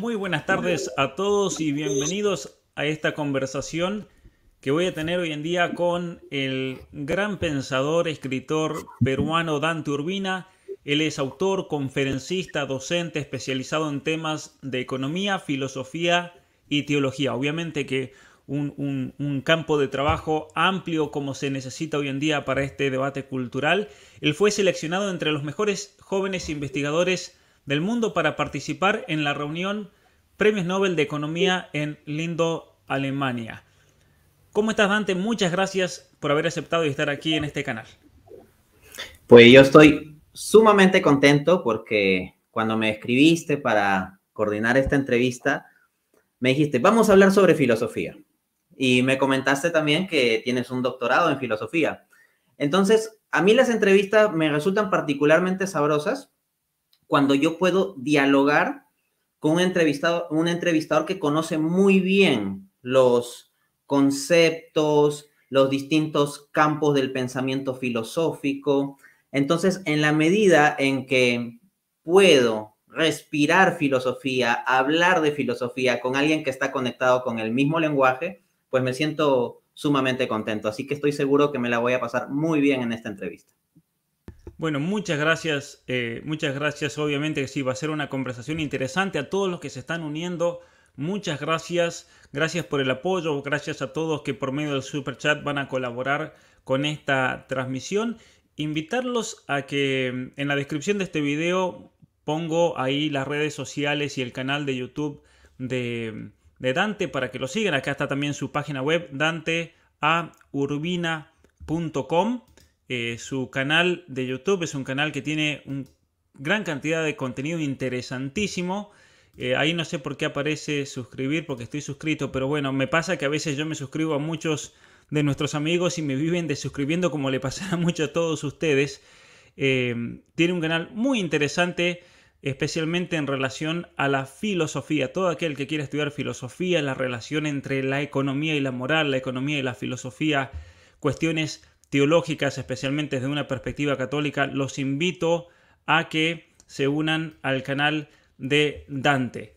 Muy buenas tardes a todos y bienvenidos a esta conversación que voy a tener hoy en día con el gran pensador, escritor peruano Dante Urbina. Él es autor, conferencista, docente especializado en temas de economía, filosofía y teología. Obviamente que un, campo de trabajo amplio como se necesita hoy en día para este debate cultural. Él fue seleccionado entre los mejores jóvenes investigadores del mundo para participar en la reunión Premios Nobel de Economía en Lindo, Alemania. ¿Cómo estás, Dante? Muchas gracias por haber aceptado y estar aquí en este canal. Pues yo estoy sumamente contento porque cuando me escribiste para coordinar esta entrevista, me dijiste, vamos a hablar sobre filosofía. Y me comentaste también que tienes un doctorado en filosofía. Entonces, a mí las entrevistas me resultan particularmente sabrosas cuando yo puedo dialogar con un entrevistado, un entrevistador que conoce muy bien los conceptos, los distintos campos del pensamiento filosófico. Entonces, en la medida en que puedo respirar filosofía, hablar de filosofía con alguien que está conectado con el mismo lenguaje, pues me siento sumamente contento. Así que estoy seguro que me la voy a pasar muy bien en esta entrevista. Bueno, muchas gracias, eh, muchas gracias. Obviamente que sí, va a ser una conversación interesante a todos los que se están uniendo. Muchas gracias, gracias por el apoyo, gracias a todos que por medio del super chat van a colaborar con esta transmisión. Invitarlos a que mm, en la descripción de este video pongo ahí las redes sociales y el canal de YouTube de, mm, de Dante para que lo sigan. Acá está también su página web, danteaurbina.com. Eh, su canal de YouTube es un canal que tiene una gran cantidad de contenido interesantísimo. Eh, ahí no sé por qué aparece suscribir porque estoy suscrito, pero bueno, me pasa que a veces yo me suscribo a muchos de nuestros amigos y me viven desuscribiendo como le pasará mucho a todos ustedes. Eh, tiene un canal muy interesante, especialmente en relación a la filosofía. Todo aquel que quiera estudiar filosofía, la relación entre la economía y la moral, la economía y la filosofía, cuestiones teológicas, especialmente desde una perspectiva católica, los invito a que se unan al canal de Dante.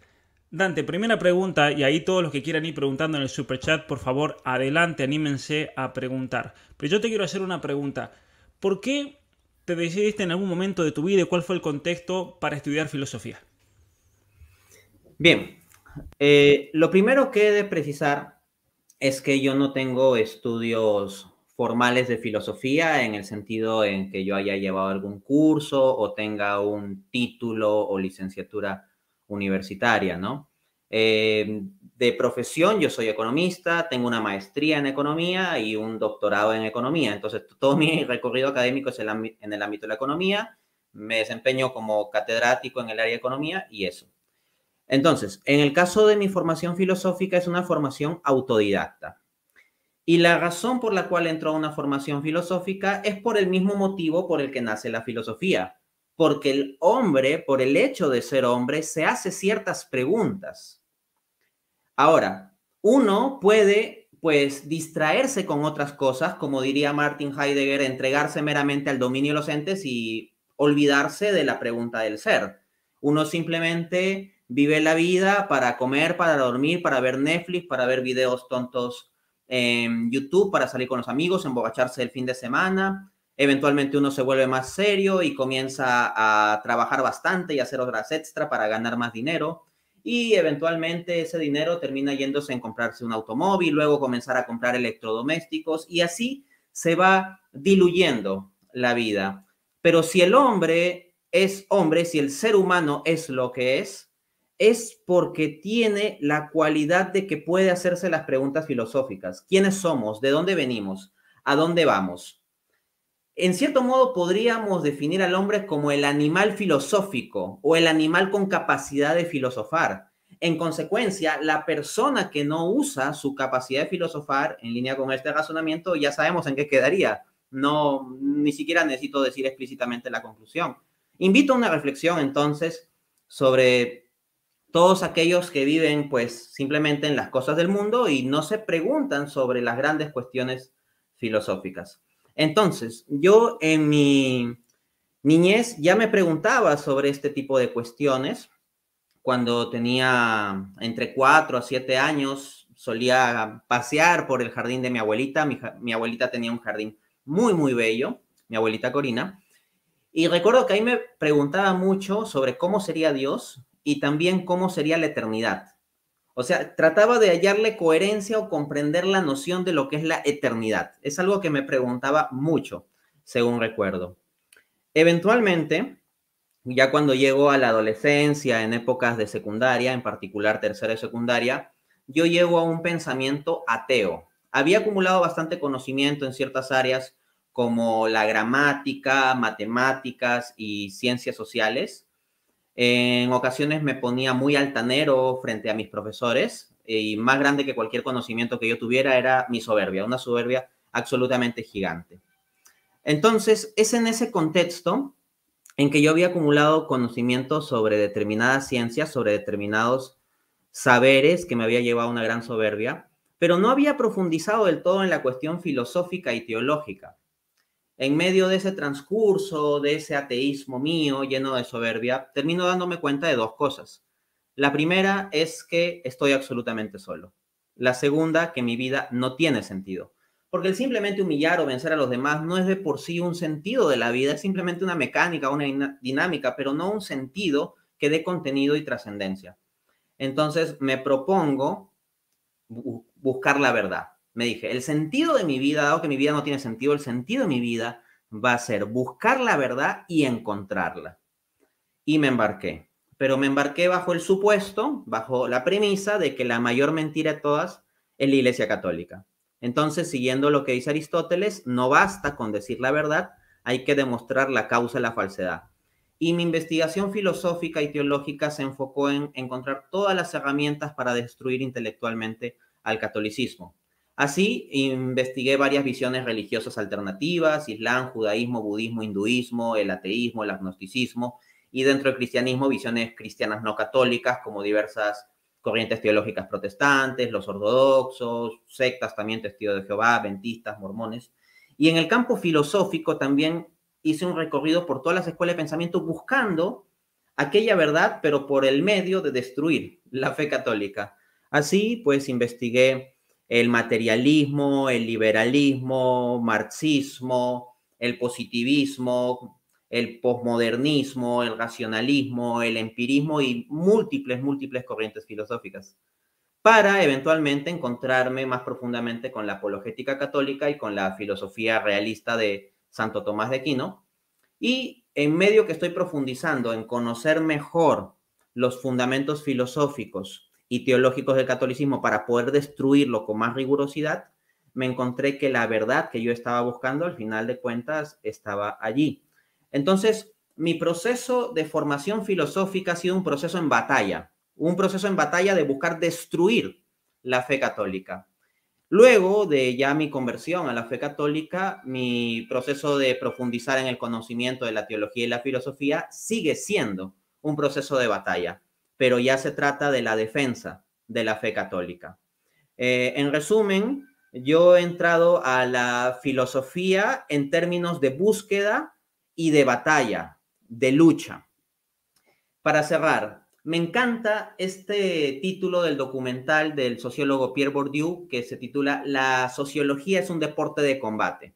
Dante, primera pregunta, y ahí todos los que quieran ir preguntando en el superchat, por favor, adelante, anímense a preguntar. Pero yo te quiero hacer una pregunta. ¿Por qué te decidiste en algún momento de tu vida y cuál fue el contexto para estudiar filosofía? Bien, eh, lo primero que he de precisar es que yo no tengo estudios formales de filosofía, en el sentido en que yo haya llevado algún curso o tenga un título o licenciatura universitaria, ¿no? Em, de profesión, yo soy economista, tengo una maestría en economía y un doctorado en economía. Entonces, todo mi recorrido académico es en el ámbito de la economía. Me desempeño como catedrático en el área de economía y eso. Entonces, en el caso de mi formación filosófica, es una formación autodidacta. Y la razón por la cual entró a una formación filosófica es por el mismo motivo por el que nace la filosofía, porque el hombre, por el hecho de ser hombre, se hace ciertas preguntas. Ahora, uno puede pues distraerse con otras cosas, como diría Martin Heidegger, entregarse meramente al dominio de los entes y olvidarse de la pregunta del ser. Uno simplemente vive la vida para comer, para dormir, para ver Netflix, para ver videos tontos en YouTube para salir con los amigos, embobacharse el fin de semana. Eventualmente uno se vuelve más serio y comienza a trabajar bastante y hacer horas extra para ganar más dinero. Y eventualmente ese dinero termina yéndose en comprarse un automóvil, luego comenzar a comprar electrodomésticos y así se va diluyendo la vida. Pero si el hombre es hombre, si el ser humano es lo que es, es porque tiene la cualidad de que puede hacerse las preguntas filosóficas. ¿Quiénes somos? ¿De dónde venimos? ¿A dónde vamos? En cierto modo podríamos definir al hombre como el animal filosófico o el animal con capacidad de filosofar. En consecuencia, la persona que no usa su capacidad de filosofar en línea con este razonamiento, ya sabemos en qué quedaría. No, ni siquiera necesito decir explícitamente la conclusión. Invito a una reflexión entonces sobre todos aquellos que viven pues simplemente en las cosas del mundo y no se preguntan sobre las grandes cuestiones filosóficas. Entonces, yo en mi niñez ya me preguntaba sobre este tipo de cuestiones. Cuando tenía entre 4 a 7 años, solía pasear por el jardín de mi abuelita. Mi, mi abuelita tenía un jardín muy, muy bello, mi abuelita Corina. Y recuerdo que ahí me preguntaba mucho sobre cómo sería Dios, y también cómo sería la eternidad. O sea, trataba de hallarle coherencia o comprender la noción de lo que es la eternidad. Es algo que me preguntaba mucho, según recuerdo. Eventualmente, ya cuando llego a la adolescencia, en épocas de secundaria, en particular tercera y secundaria, yo llego a un pensamiento ateo. Había acumulado bastante conocimiento en ciertas áreas como la gramática, matemáticas y ciencias sociales, en ocasiones me ponía muy altanero frente a mis profesores eh, y más grande que cualquier conocimiento que yo tuviera era mi soberbia, una soberbia absolutamente gigante. Entonces, es en ese contexto en que yo había acumulado conocimientos sobre determinadas ciencias, sobre determinados saberes que me había llevado a una gran soberbia, pero no había profundizado del todo en la cuestión filosófica y teológica. En medio de ese transcurso, de ese ateísmo mío lleno de soberbia, termino dándome cuenta de dos cosas. La primera es que estoy absolutamente solo. La segunda, que mi vida no tiene sentido. Porque el simplemente humillar o vencer a los demás no es de por sí un sentido de la vida, es simplemente una mecánica, una dinámica, pero no un sentido que dé contenido y trascendencia. Entonces me propongo buscar la verdad me dije, el sentido de mi vida, dado que mi vida no tiene sentido, el sentido de mi vida va a ser buscar la verdad y encontrarla. Y me embarqué. Pero me embarqué bajo el supuesto, bajo la premisa de que la mayor mentira de todas es la Iglesia Católica. Entonces, siguiendo lo que dice Aristóteles, no basta con decir la verdad, hay que demostrar la causa de la falsedad. Y mi investigación filosófica y teológica se enfocó en encontrar todas las herramientas para destruir intelectualmente al catolicismo. Así, investigué varias visiones religiosas alternativas, islam, judaísmo, budismo, hinduismo, el ateísmo, el agnosticismo, y dentro del cristianismo visiones cristianas no católicas como diversas corrientes teológicas protestantes, los ortodoxos, sectas también testigos de Jehová, adventistas, mormones. Y en el campo filosófico también hice un recorrido por todas las escuelas de pensamiento buscando aquella verdad, pero por el medio de destruir la fe católica. Así pues investigué el materialismo, el liberalismo, marxismo, el positivismo, el posmodernismo, el racionalismo, el empirismo y múltiples, múltiples corrientes filosóficas, para eventualmente encontrarme más profundamente con la apologética católica y con la filosofía realista de Santo Tomás de Aquino. Y en medio que estoy profundizando en conocer mejor los fundamentos filosóficos y teológicos del catolicismo para poder destruirlo con más rigurosidad, me encontré que la verdad que yo estaba buscando, al final de cuentas, estaba allí. Entonces, mi proceso de formación filosófica ha sido un proceso en batalla, un proceso en batalla de buscar destruir la fe católica. Luego de ya mi conversión a la fe católica, mi proceso de profundizar en el conocimiento de la teología y la filosofía sigue siendo un proceso de batalla pero ya se trata de la defensa de la fe católica. Eh, en resumen, yo he entrado a la filosofía en términos de búsqueda y de batalla, de lucha. Para cerrar, me encanta este título del documental del sociólogo Pierre Bourdieu que se titula La sociología es un deporte de combate.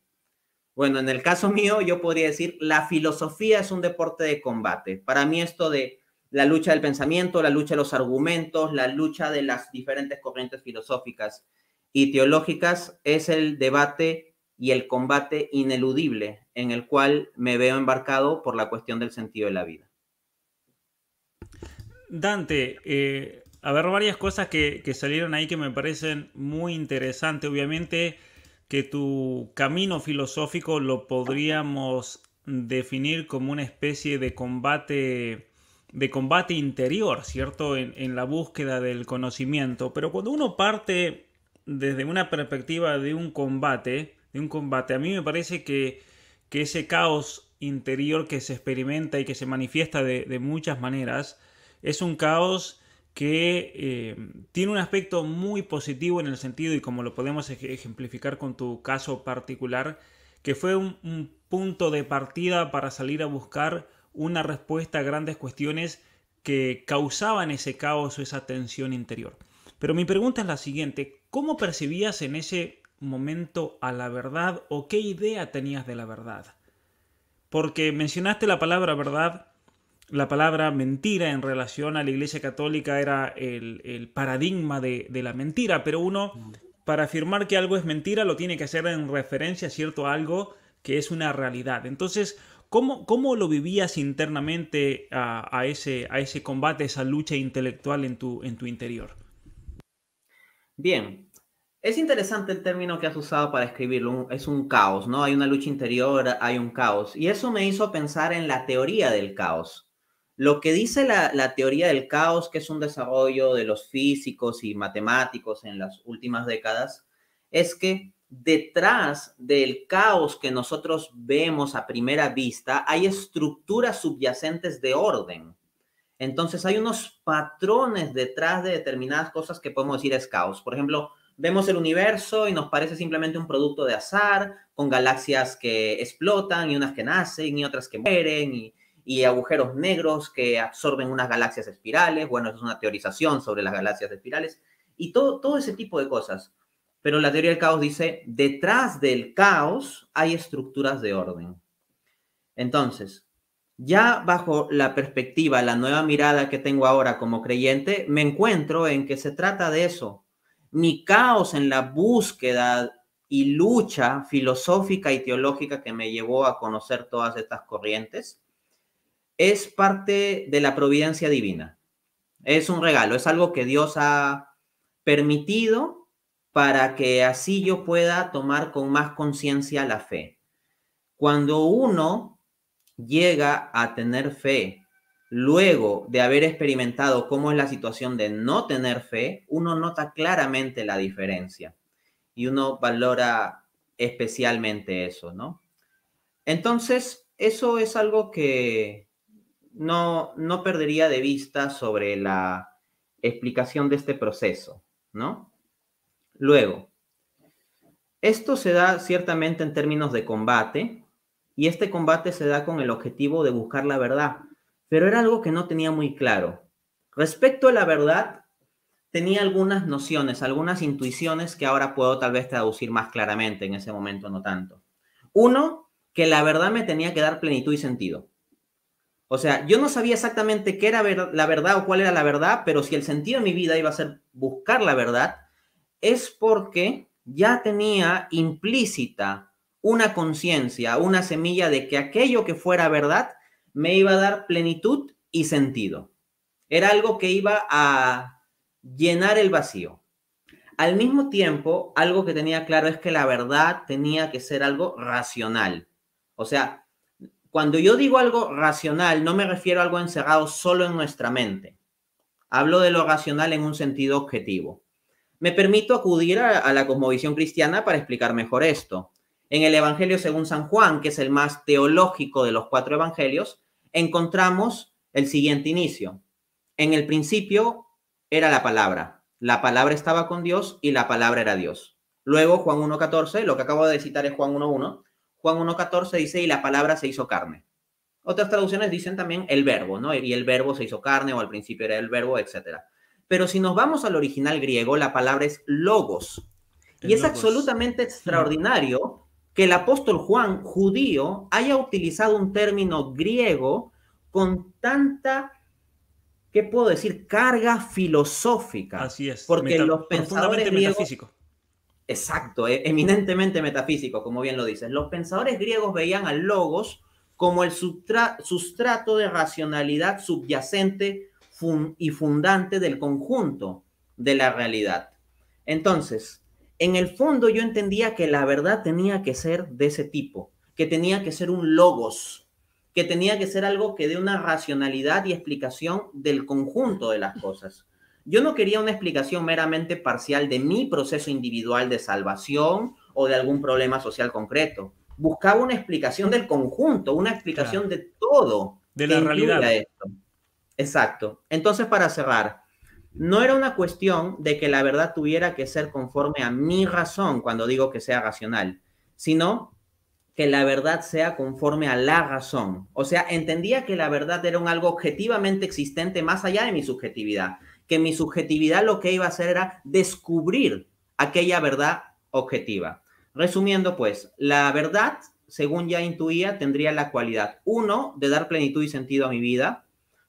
Bueno, en el caso mío yo podría decir la filosofía es un deporte de combate. Para mí esto de la lucha del pensamiento, la lucha de los argumentos, la lucha de las diferentes corrientes filosóficas y teológicas es el debate y el combate ineludible en el cual me veo embarcado por la cuestión del sentido de la vida. Dante, eh, a ver, varias cosas que, que, salieron ahí que me parecen muy interesantes. Obviamente que tu camino filosófico lo podríamos definir como una especie de combate de combate interior, ¿cierto? En, la búsqueda del conocimiento. Pero cuando uno parte desde una perspectiva de un combate, de un combate, a mí me parece que, ese caos interior que se experimenta y que se manifiesta de, muchas maneras, es un caos que eh, tiene un aspecto muy positivo en el sentido, y como lo podemos ejemplificar con tu caso particular, que fue un punto de partida para salir a buscar una respuesta a grandes cuestiones que causaban ese caos o esa tensión interior. Pero mi pregunta es la siguiente, ¿cómo percibías en ese momento a la verdad o qué idea tenías de la verdad? Porque mencionaste la palabra verdad, la palabra mentira en relación a la Iglesia Católica era el, paradigma de, de la mentira, pero uno para afirmar que algo es mentira lo tiene que hacer en referencia a cierto algo que es una realidad. Entonces, ¿Cómo, lo vivías internamente a, a, ese, a ese combate, esa lucha intelectual en tu, en tu interior? Bien, es interesante el término que has usado para escribirlo, es un caos, ¿no? Hay una lucha interior, hay un caos. Y eso me hizo pensar en la teoría del caos. Lo que dice la, la, teoría del caos, que es un desarrollo de los físicos y matemáticos en las últimas décadas, es que detrás del caos que nosotros vemos a primera vista, hay estructuras subyacentes de orden. Entonces hay unos patrones detrás de determinadas cosas que podemos decir es caos. Por ejemplo, vemos el universo y nos parece simplemente un producto de azar, con galaxias que explotan y unas que nacen y otras que mueren y, agujeros negros que absorben unas galaxias espirales. Bueno, eso es una teorización sobre las galaxias espirales y todo, todo ese tipo de cosas pero la teoría del caos dice, detrás del caos hay estructuras de orden. Entonces, ya bajo la perspectiva, la nueva mirada que tengo ahora como creyente, me encuentro en que se trata de eso. Mi caos en la búsqueda y lucha filosófica y teológica que me llevó a conocer todas estas corrientes es parte de la providencia divina. Es un regalo, es algo que Dios ha permitido para que así yo pueda tomar con más conciencia la fe. Cuando uno llega a tener fe, luego de haber experimentado cómo es la situación de no tener fe, uno nota claramente la diferencia y uno valora especialmente eso, ¿no? Entonces, eso es algo que no, perdería de vista sobre la explicación de este proceso, ¿no? Luego, esto se da ciertamente en términos de combate, y este combate se da con el objetivo de buscar la verdad, pero era algo que no tenía muy claro. Respecto a la verdad, tenía algunas nociones, algunas intuiciones que ahora puedo tal vez traducir más claramente, en ese momento no tanto. Uno, que la verdad me tenía que dar plenitud y sentido. O sea, yo no sabía exactamente qué era la verdad o cuál era la verdad, pero si el sentido de mi vida iba a ser buscar la verdad, es porque ya tenía implícita una conciencia, una semilla de que aquello que fuera verdad me iba a dar plenitud y sentido. Era algo que iba a llenar el vacío. Al mismo tiempo, algo que tenía claro es que la verdad tenía que ser algo racional. O sea, cuando yo digo algo racional, no me refiero a algo encerrado solo en nuestra mente. Hablo de lo racional en un sentido objetivo me permito acudir a, la cosmovisión cristiana para explicar mejor esto. En el Evangelio según San Juan, que es el más teológico de los cuatro evangelios, encontramos el siguiente inicio. En el principio era la palabra. La palabra estaba con Dios y la palabra era Dios. Luego Juan 1.14, lo que acabo de citar es Juan 1.1. Juan 1.14 dice, y la palabra se hizo carne. Otras traducciones dicen también el verbo, ¿no? Y el verbo se hizo carne o al principio era el verbo, etcétera. Pero si nos vamos al original griego, la palabra es logos. y es absolutamente extraordinario que el apóstol Juan, judío, haya utilizado un término griego con tanta, ¿qué puedo decir?, carga filosófica. Así es. Porque los pensadores griegos... Metafísico. Exacto, e-, eminentemente metafísico, como bien lo dicen. Los pensadores griegos veían al logos como el sustrato de racionalidad subyacente y fundante del conjunto de la realidad. Entonces, en el fondo yo entendía que la verdad tenía que ser de ese tipo, que tenía que ser un logos, que tenía que ser algo que dé una racionalidad y explicación del conjunto de las cosas. Yo no quería una explicación meramente parcial de mi proceso individual de salvación o de algún problema social concreto. Buscaba una explicación del conjunto, una explicación de todo. De la realidad. Exacto. Entonces, para cerrar, no era una cuestión de que la verdad tuviera que ser conforme a mi razón cuando digo que sea racional, sino que la verdad sea conforme a la razón. O sea, entendía que la verdad era un algo objetivamente existente más allá de mi subjetividad, que mi subjetividad lo que iba a hacer era descubrir aquella verdad objetiva. Resumiendo, pues, la verdad, según ya intuía, tendría la cualidad, uno, de dar plenitud y sentido a mi vida,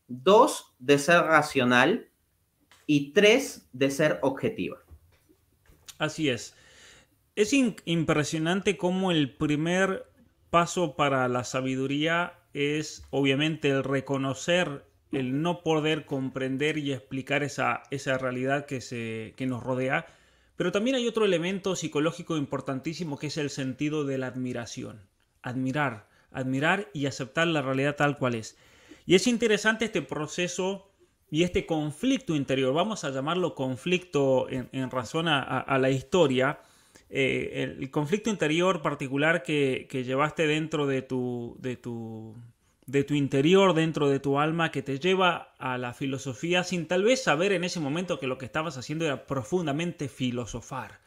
dos, de ser racional y tres, de ser objetiva. Así es. Es impresionante cómo el primer paso para la sabiduría es obviamente el reconocer el no poder comprender y explicar esa, realidad que, se, que nos rodea, pero también hay otro elemento psicológico importantísimo que es el sentido de la admiración. Admirar, admirar y aceptar la realidad tal cual es. Y es interesante este proceso y este conflicto interior, vamos a llamarlo conflicto en, razón a, la historia, eh, el conflicto interior particular que, llevaste dentro de tu, de tu, de tu interior, dentro de tu alma, que te lleva a la filosofía sin tal vez saber en ese momento que lo que estabas haciendo era profundamente filosofar.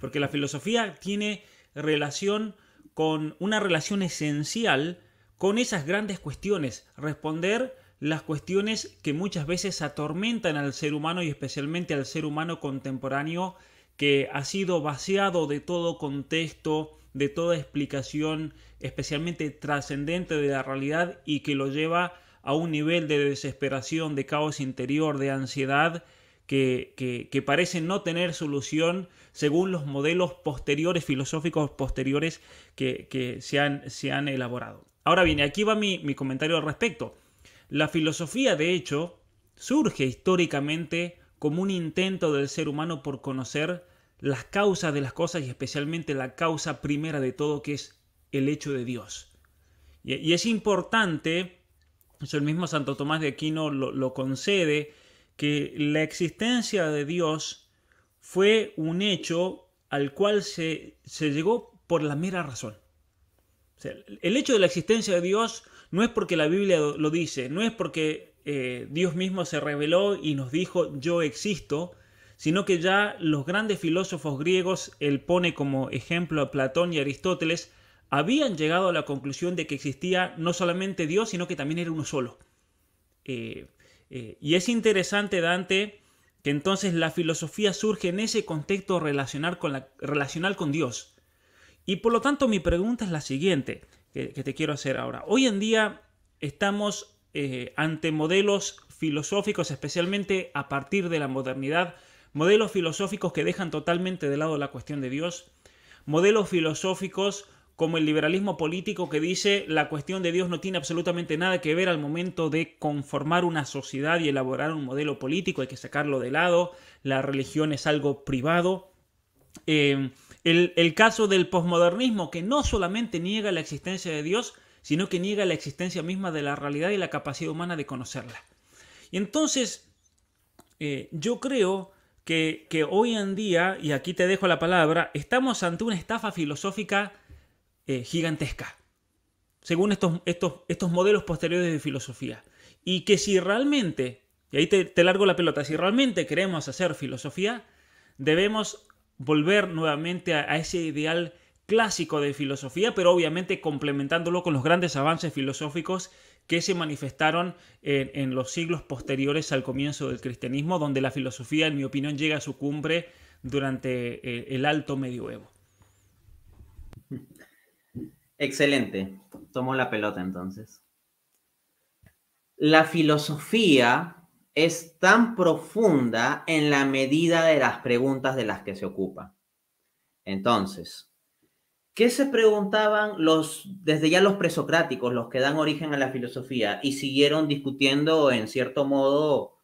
Porque la filosofía tiene relación con una relación esencial con esas grandes cuestiones, responder las cuestiones que muchas veces atormentan al ser humano y especialmente al ser humano contemporáneo que ha sido vaciado de todo contexto, de toda explicación, especialmente trascendente de la realidad y que lo lleva a un nivel de desesperación, de caos interior, de ansiedad, que, parece no tener solución según los modelos posteriores, filosóficos posteriores que, se han elaborado. Ahora viene, aquí va mi, mi comentario al respecto. La filosofía, de hecho, surge históricamente como un intento del ser humano por conocer las causas de las cosas y especialmente la causa primera de todo que es el hecho de Dios. Y, es importante, eso el mismo Santo Tomás de Aquino lo, concede, que la existencia de Dios fue un hecho al cual se llegó por la mera razón el hecho de la existencia de Dios no es porque la Biblia lo dice, no es porque eh, Dios mismo se reveló y nos dijo yo existo, sino que ya los grandes filósofos griegos, él pone como ejemplo a Platón y Aristóteles, habían llegado a la conclusión de que existía no solamente Dios, sino que también era uno solo. Eh, eh, y es interesante, Dante, que entonces la filosofía surge en ese contexto relacional con Dios. Y por lo tanto mi pregunta es la siguiente que, te quiero hacer ahora. Hoy en día estamos eh, ante modelos filosóficos, especialmente a partir de la modernidad, modelos filosóficos que dejan totalmente de lado la cuestión de Dios, modelos filosóficos como el liberalismo político que dice la cuestión de Dios no tiene absolutamente nada que ver al momento de conformar una sociedad y elaborar un modelo político, hay que sacarlo de lado, la religión es algo privado. Eh, el, caso del posmodernismo, que no solamente niega la existencia de Dios, sino que niega la existencia misma de la realidad y la capacidad humana de conocerla. Y entonces, eh, yo creo que, hoy en día, y aquí te dejo la palabra, estamos ante una estafa filosófica eh, gigantesca, según estos, estos, estos, modelos posteriores de filosofía. Y que si realmente, y ahí te largo la pelota, si realmente queremos hacer filosofía, debemos volver nuevamente a, ese ideal clásico de filosofía, pero obviamente complementándolo con los grandes avances filosóficos que se manifestaron en, los siglos posteriores al comienzo del cristianismo, donde la filosofía, en mi opinión, llega a su cumbre durante eh, el, alto medioevo. Excelente. Tomó la pelota entonces. La filosofía es tan profunda en la medida de las preguntas de las que se ocupa. Entonces, ¿qué se preguntaban los desde ya los presocráticos, los que dan origen a la filosofía y siguieron discutiendo en cierto modo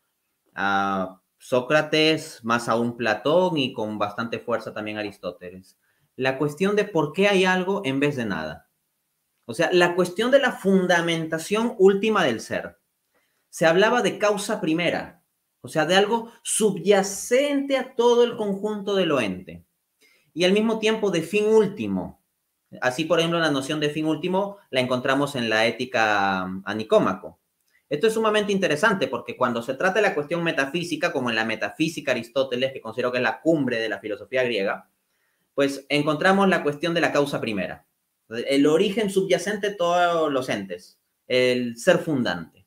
a Sócrates, más aún Platón y con bastante fuerza también Aristóteles? La cuestión de por qué hay algo en vez de nada. O sea, la cuestión de la fundamentación última del ser se hablaba de causa primera, o sea, de algo subyacente a todo el conjunto de lo ente, y al mismo tiempo de fin último. Así, por ejemplo, la noción de fin último la encontramos en la ética mm, a Nicómaco. Esto es sumamente interesante porque cuando se trata de la cuestión metafísica, como en la metafísica Aristóteles, que considero que es la cumbre de la filosofía griega, pues encontramos la cuestión de la causa primera, el origen subyacente de todos los entes, el ser fundante.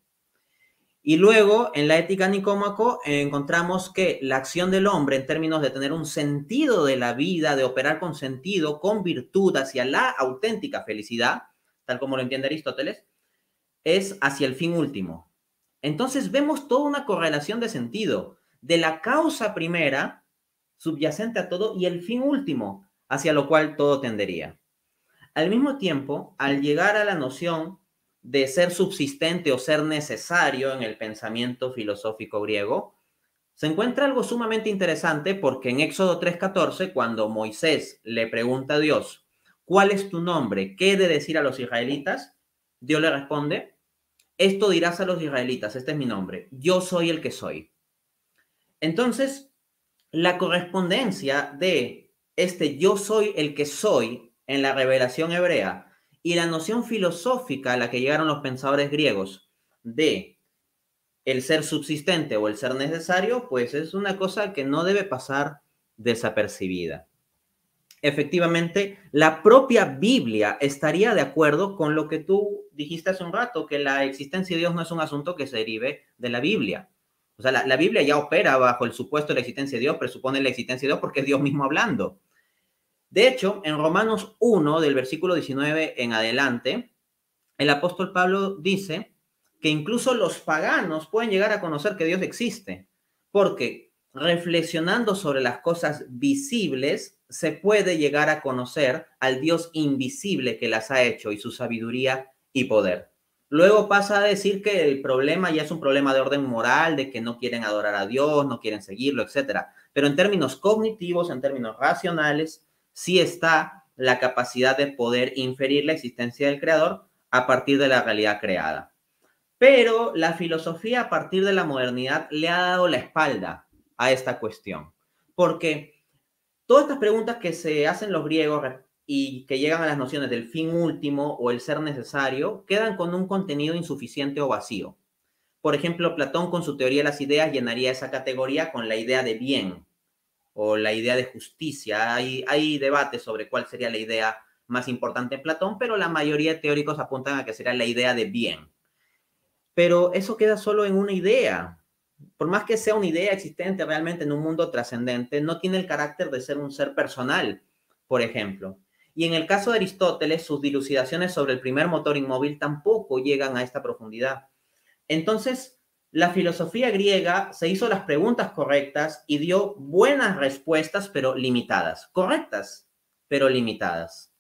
Y luego, en la ética Nicómaco, encontramos que la acción del hombre en términos de tener un sentido de la vida, de operar con sentido, con virtud hacia la auténtica felicidad, tal como lo entiende Aristóteles, es hacia el fin último. Entonces vemos toda una correlación de sentido, de la causa primera, subyacente a todo, y el fin último, hacia lo cual todo tendería. Al mismo tiempo, al llegar a la noción de ser subsistente o ser necesario en el pensamiento filosófico griego, se encuentra algo sumamente interesante porque en Éxodo 3:14, cuando Moisés le pregunta a Dios, ¿cuál es tu nombre? ¿Qué he de decir a los israelitas? Dios le responde, esto dirás a los israelitas, este es mi nombre, yo soy el que soy. Entonces, la correspondencia de este yo soy el que soy en la revelación hebrea y la noción filosófica a la que llegaron los pensadores griegos de el ser subsistente o el ser necesario, pues es una cosa que no debe pasar desapercibida. Efectivamente, la propia Biblia estaría de acuerdo con lo que tú dijiste hace un rato, que la existencia de Dios no es un asunto que se derive de la Biblia. O sea, la, Biblia ya opera bajo el supuesto de la existencia de Dios, presupone la existencia de Dios porque es Dios mismo hablando. De hecho, en Romanos 1, del versículo 19 en adelante, el apóstol Pablo dice que incluso los paganos pueden llegar a conocer que Dios existe, porque reflexionando sobre las cosas visibles, se puede llegar a conocer al Dios invisible que las ha hecho y su sabiduría y poder. Luego pasa a decir que el problema ya es un problema de orden moral, de que no quieren adorar a Dios, no quieren seguirlo, etc. Pero en términos cognitivos, en términos racionales, sí está la capacidad de poder inferir la existencia del creador a partir de la realidad creada. Pero la filosofía a partir de la modernidad le ha dado la espalda a esta cuestión, porque todas estas preguntas que se hacen los griegos y que llegan a las nociones del fin último o el ser necesario, quedan con un contenido insuficiente o vacío. Por ejemplo, Platón con su teoría de las ideas llenaría esa categoría con la idea de bien, o la idea de justicia. Hay, hay debate sobre cuál sería la idea más importante en Platón, pero la mayoría de teóricos apuntan a que sería la idea de bien. Pero eso queda solo en una idea. Por más que sea una idea existente realmente en un mundo trascendente, no tiene el carácter de ser un ser personal, por ejemplo. Y en el caso de Aristóteles, sus dilucidaciones sobre el primer motor inmóvil tampoco llegan a esta profundidad. Entonces, la filosofía griega se hizo las preguntas correctas y dio buenas respuestas, pero limitadas. Correctas, pero limitadas.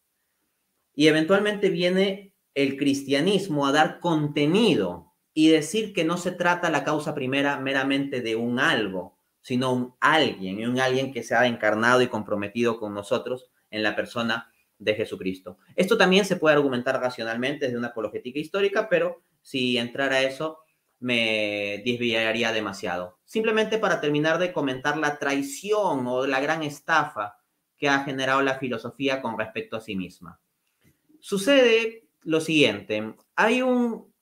Y eventualmente viene el cristianismo a dar contenido y decir que no se trata la causa primera meramente de un algo, sino un alguien, y un alguien que se ha encarnado y comprometido con nosotros en la persona de Jesucristo. Esto también se puede argumentar racionalmente desde una apologética histórica, pero si entrar a eso me desviaría demasiado. Simplemente para terminar de comentar la traición o la gran estafa que ha generado la filosofía con respecto a sí misma. Sucede lo siguiente, hay un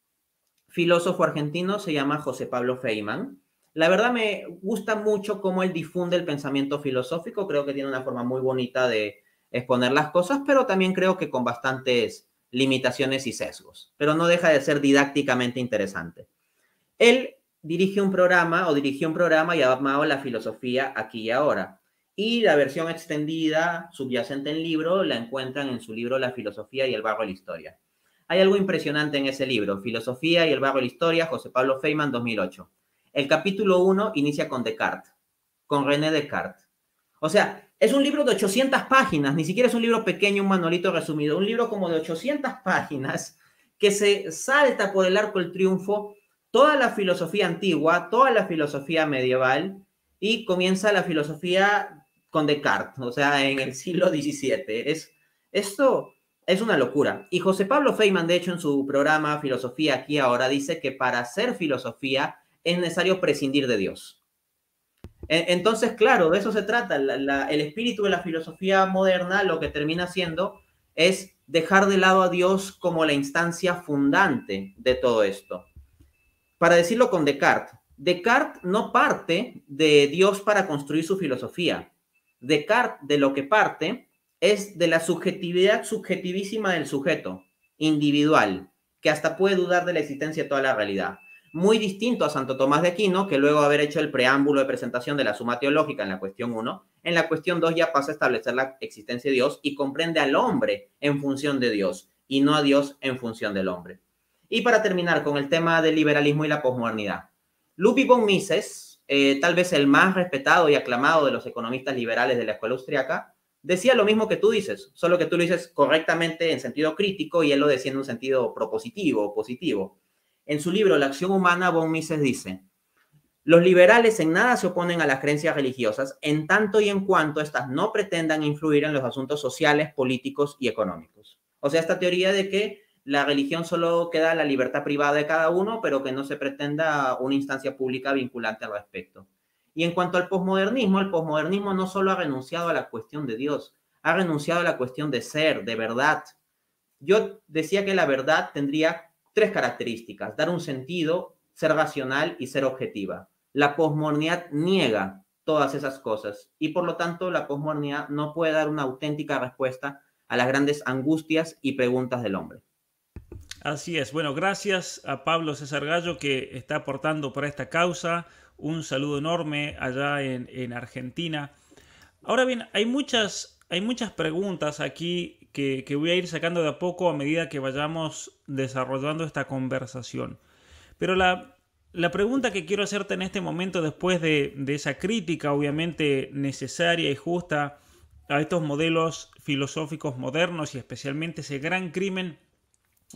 filósofo argentino, se llama José Pablo Feyman. la verdad me gusta mucho cómo él difunde el pensamiento filosófico, creo que tiene una forma muy bonita de exponer las cosas, pero también creo que con bastantes limitaciones y sesgos, pero no deja de ser didácticamente interesante. Él dirige un programa o dirigió un programa y llamado La filosofía aquí y ahora. Y la versión extendida, subyacente en libro, la encuentran en su libro La filosofía y el barro de la historia. Hay algo impresionante en ese libro, Filosofía y el barro de la historia, José Pablo Feynman, 2008. El capítulo 1 inicia con Descartes, con René Descartes. O sea, es un libro de 800 páginas, ni siquiera es un libro pequeño, un manualito resumido, un libro como de 800 páginas que se salta por el arco del triunfo toda la filosofía antigua, toda la filosofía medieval y comienza la filosofía con Descartes, o sea, en el siglo XVII. Es, esto es una locura. Y José Pablo Feynman, de hecho, en su programa Filosofía aquí ahora, dice que para hacer filosofía es necesario prescindir de Dios. E, entonces, claro, de eso se trata. el espíritu de la filosofía moderna lo que termina siendo es dejar de lado a Dios como la instancia fundante de todo esto. Para decirlo con Descartes, Descartes no parte de Dios para construir su filosofía. Descartes de lo que parte es de la subjetividad subjetivísima del sujeto, individual, que hasta puede dudar de la existencia de toda la realidad. Muy distinto a Santo Tomás de Aquino, que luego de haber hecho el preámbulo de presentación de la suma teológica en la cuestión 1, en la cuestión 2 ya pasa a establecer la existencia de Dios y comprende al hombre en función de Dios y no a Dios en función del hombre. Y para terminar con el tema del liberalismo y la posmodernidad, Lupi von Mises, eh, tal vez el más respetado y aclamado de los economistas liberales de la escuela austriaca, decía lo mismo que tú dices, solo que tú lo dices correctamente en sentido crítico y él lo decía en un sentido propositivo o positivo. En su libro La acción humana, von Mises dice, los liberales en nada se oponen a las creencias religiosas en tanto y en cuanto éstas no pretendan influir en los asuntos sociales, políticos y económicos. O sea, esta teoría de que la religión solo queda la libertad privada de cada uno, pero que no se pretenda una instancia pública vinculante al respecto. Y en cuanto al posmodernismo, el posmodernismo no solo ha renunciado a la cuestión de Dios, ha renunciado a la cuestión de ser, de verdad. Yo decía que la verdad tendría tres características, dar un sentido, ser racional y ser objetiva. La posmodernidad niega todas esas cosas y por lo tanto la posmodernidad no puede dar una auténtica respuesta a las grandes angustias y preguntas del hombre. Así es. Bueno, gracias a Pablo César Gallo que está aportando para esta causa. Un saludo enorme allá en, Argentina. Ahora bien, hay muchas, hay muchas preguntas aquí que, voy a ir sacando de a poco a medida que vayamos desarrollando esta conversación. Pero la, la pregunta que quiero hacerte en este momento, después de esa crítica obviamente necesaria y justa a estos modelos filosóficos modernos y especialmente ese gran crimen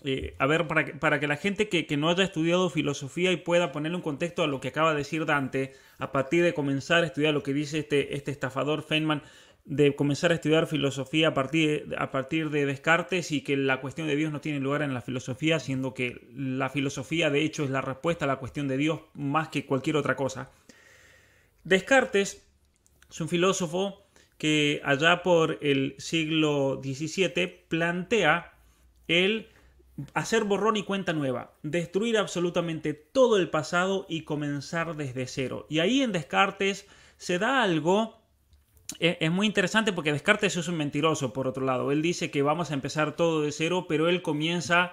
eh, a ver, para que, para que la gente que, no haya estudiado filosofía y pueda ponerle un contexto a lo que acaba de decir Dante, a partir de comenzar a estudiar lo que dice este, este estafador Feynman, de comenzar a estudiar filosofía a partir, a partir de Descartes y que la cuestión de Dios no tiene lugar en la filosofía, siendo que la filosofía de hecho es la respuesta a la cuestión de Dios más que cualquier otra cosa. Descartes es un filósofo que allá por el siglo XVII plantea el hacer borrón y cuenta nueva, destruir absolutamente todo el pasado y comenzar desde cero. Y ahí en Descartes se da algo e-, es muy interesante porque Descartes es un mentiroso, por otro lado. Él dice que vamos a empezar todo de cero, pero él comienza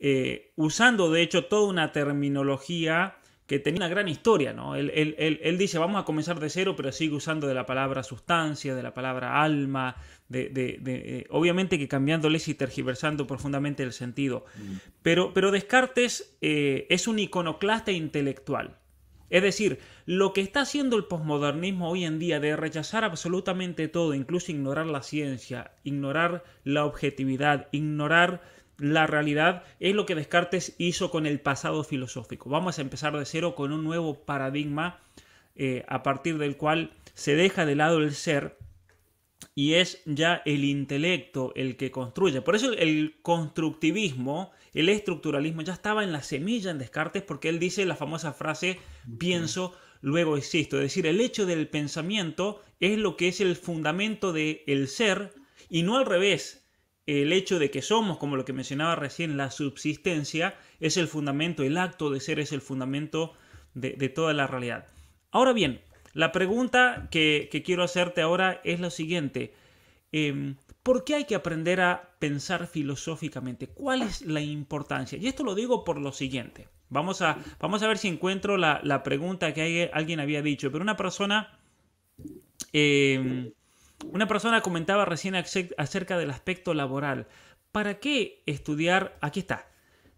eh, usando, de hecho, toda una terminología que tenía una gran historia, ¿no? Él, dice, vamos a comenzar de cero, pero sigue usando de la palabra sustancia, de la palabra alma, de, eh, obviamente que cambiándoles y tergiversando profundamente el sentido. Mm. Pero, pero Descartes eh, es un iconoclasta intelectual. Es decir, lo que está haciendo el posmodernismo hoy en día de rechazar absolutamente todo, incluso ignorar la ciencia, ignorar la objetividad, ignorar la realidad es lo que Descartes hizo con el pasado filosófico. Vamos a empezar de cero con un nuevo paradigma eh, a partir del cual se deja de lado el ser y es ya el intelecto el que construye. Por eso el constructivismo, el estructuralismo ya estaba en la semilla en Descartes porque él dice la famosa frase pienso, luego existo. Es decir, el hecho del pensamiento es lo que es el fundamento del el ser y no al revés el hecho de que somos, como lo que mencionaba recién, la subsistencia es el fundamento, el acto de ser es el fundamento de, toda la realidad. Ahora bien, la pregunta que, quiero hacerte ahora es la siguiente. Em, ¿Por qué hay que aprender a pensar filosóficamente? ¿Cuál es la importancia? Y esto lo digo por lo siguiente. Vamos a, vamos a ver si encuentro la, pregunta que alguien había dicho, pero una persona... Em, una persona comentaba recién acerca del aspecto laboral. ¿Para qué estudiar? Aquí está.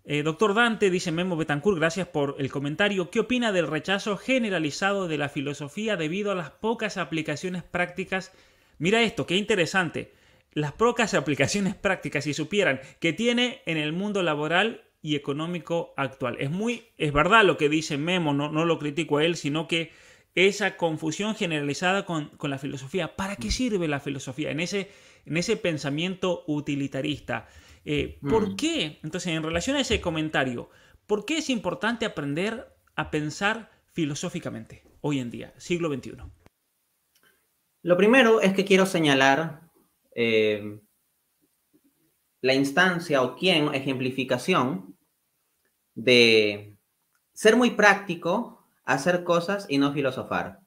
Eh, doctor Dante, dice Memo Betancourt, gracias por el comentario. ¿Qué opina del rechazo generalizado de la filosofía debido a las pocas aplicaciones prácticas? Mira esto, qué interesante. Las pocas aplicaciones prácticas, si supieran, que tiene en el mundo laboral y económico actual. Es muy, es verdad lo que dice Memo, no, no lo critico a él, sino que esa confusión generalizada con, la filosofía. ¿Para qué mm. sirve la filosofía? En ese, en ese pensamiento utilitarista. Eh, ¿Por mm. qué? Entonces, en relación a ese comentario, ¿por qué es importante aprender a pensar filosóficamente hoy en día, siglo XXI? Lo primero es que quiero señalar eh, la instancia o quien ejemplificación de ser muy práctico hacer cosas y no filosofar.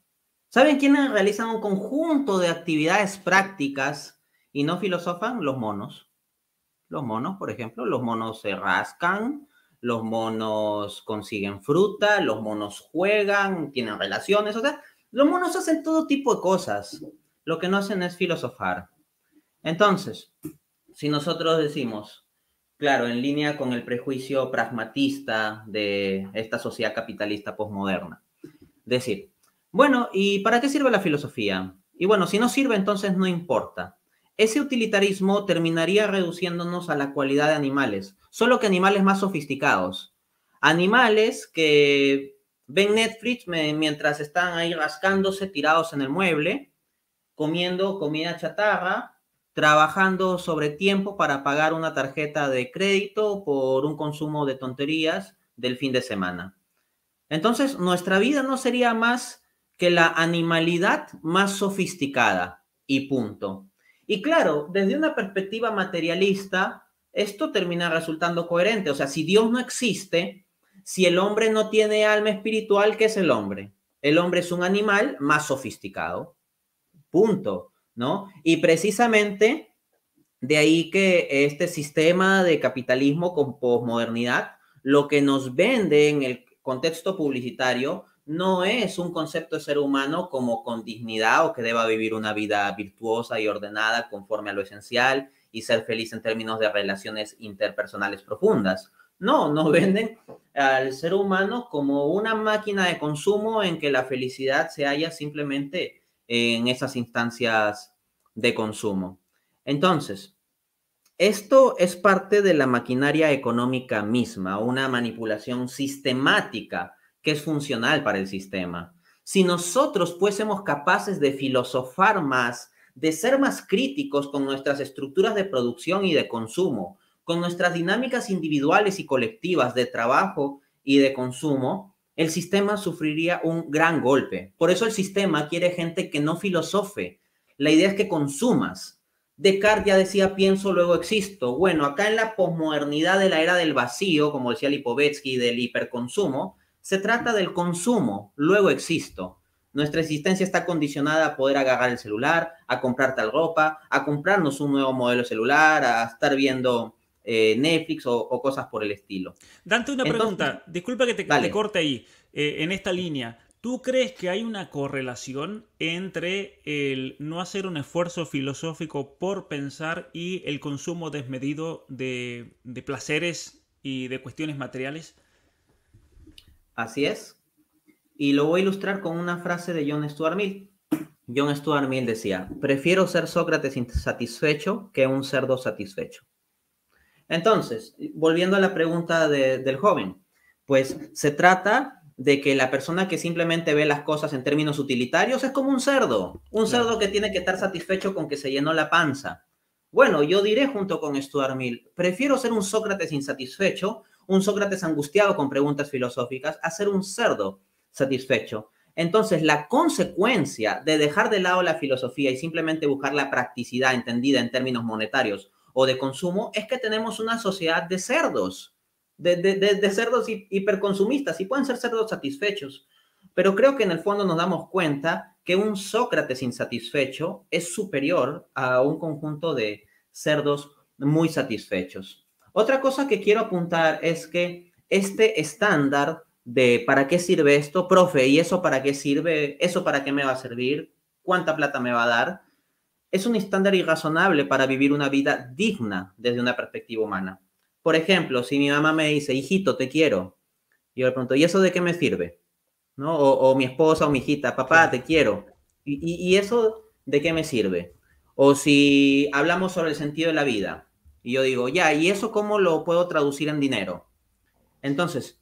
¿Saben quiénes realizan un conjunto de actividades prácticas y no filosofan? Los monos. Los monos, por ejemplo, los monos se rascan, los monos consiguen fruta, los monos juegan, tienen relaciones, o sea, los monos hacen todo tipo de cosas. Lo que no hacen es filosofar. Entonces, si nosotros decimos, Claro, en línea con el prejuicio pragmatista de esta sociedad capitalista posmoderna. Decir, bueno, ¿y para qué sirve la filosofía? Y bueno, si no sirve, entonces no importa. Ese utilitarismo terminaría reduciéndonos a la cualidad de animales, solo que animales más sofisticados. Animales que ven Netflix mientras están ahí rascándose, tirados en el mueble, comiendo comida chatarra, trabajando sobre tiempo para pagar una tarjeta de crédito por un consumo de tonterías del fin de semana. Entonces, nuestra vida no sería más que la animalidad más sofisticada y punto. Y claro, desde una perspectiva materialista, esto termina resultando coherente. O sea, si Dios no existe, si el hombre no tiene alma espiritual, ¿qué es el hombre? El hombre es un animal más sofisticado. Punto. Y precisamente de ahí que este sistema de capitalismo con posmodernidad, lo que nos vende en el contexto publicitario no es un concepto de ser humano como con dignidad o que deba vivir una vida virtuosa y ordenada conforme a lo esencial y ser feliz en términos de relaciones interpersonales profundas. No, nos venden al ser humano como una máquina de consumo en que la felicidad se halla simplemente en esas instancias de consumo. Entonces, esto es parte de la maquinaria económica misma, una manipulación sistemática que es funcional para el sistema. Si nosotros fuésemos capaces de filosofar más, de ser más críticos con nuestras estructuras de producción y de consumo, con nuestras dinámicas individuales y colectivas de trabajo y de consumo, el sistema sufriría un gran golpe. Por eso el sistema quiere gente que no filosofe. La idea es que consumas. Descartes ya decía, pienso, luego existo. Bueno, acá en la posmodernidad de la era del vacío, como decía Lipovetsky, del hiperconsumo, se trata del consumo, luego existo. Nuestra existencia está condicionada a poder agarrar el celular, a comprar tal ropa, a comprarnos un nuevo modelo celular, a estar viendo eh, Netflix o, cosas por el estilo. Dante, una pregunta, disculpa que te, corte ahí, eh, en esta línea. ¿Tú crees que hay una correlación entre el no hacer un esfuerzo filosófico por pensar y el consumo desmedido de, de placeres y de cuestiones materiales? Así es. Y lo voy a ilustrar con una frase de John Stuart Mill. John Stuart Mill decía, prefiero ser Sócrates insatisfecho que un cerdo satisfecho. Entonces, volviendo a la pregunta del joven, pues se trata de que la persona que simplemente ve las cosas en términos utilitarios es como un cerdo, un cerdo que tiene que estar satisfecho con que se llenó la panza. Bueno, yo diré junto con Stuart Mill, prefiero ser un Sócrates insatisfecho, un Sócrates angustiado con preguntas filosóficas, a ser un cerdo satisfecho. Entonces, la consecuencia de dejar de lado la filosofía y simplemente buscar la practicidad entendida en términos monetarios o de consumo es que tenemos una sociedad de cerdos, de, de, de, cerdos hiperconsumistas y pueden ser cerdos satisfechos. Pero creo que en el fondo nos damos cuenta que un Sócrates insatisfecho es superior a un conjunto de cerdos muy satisfechos. Otra cosa que quiero apuntar es que este estándar de para qué sirve esto, profe, y eso para qué sirve, eso para qué me va a servir, cuánta plata me va a dar, es un estándar irrazonable para vivir una vida digna desde una perspectiva humana. Por ejemplo, si mi mamá me dice, hijito, te quiero, yo le pregunto, ¿y eso de qué me sirve? O, mi esposa o mi hijita, papá, te quiero. ¿Y, eso de qué me sirve? O si hablamos sobre el sentido de la vida y yo digo, ya, ¿y eso cómo lo puedo traducir en dinero? Entonces,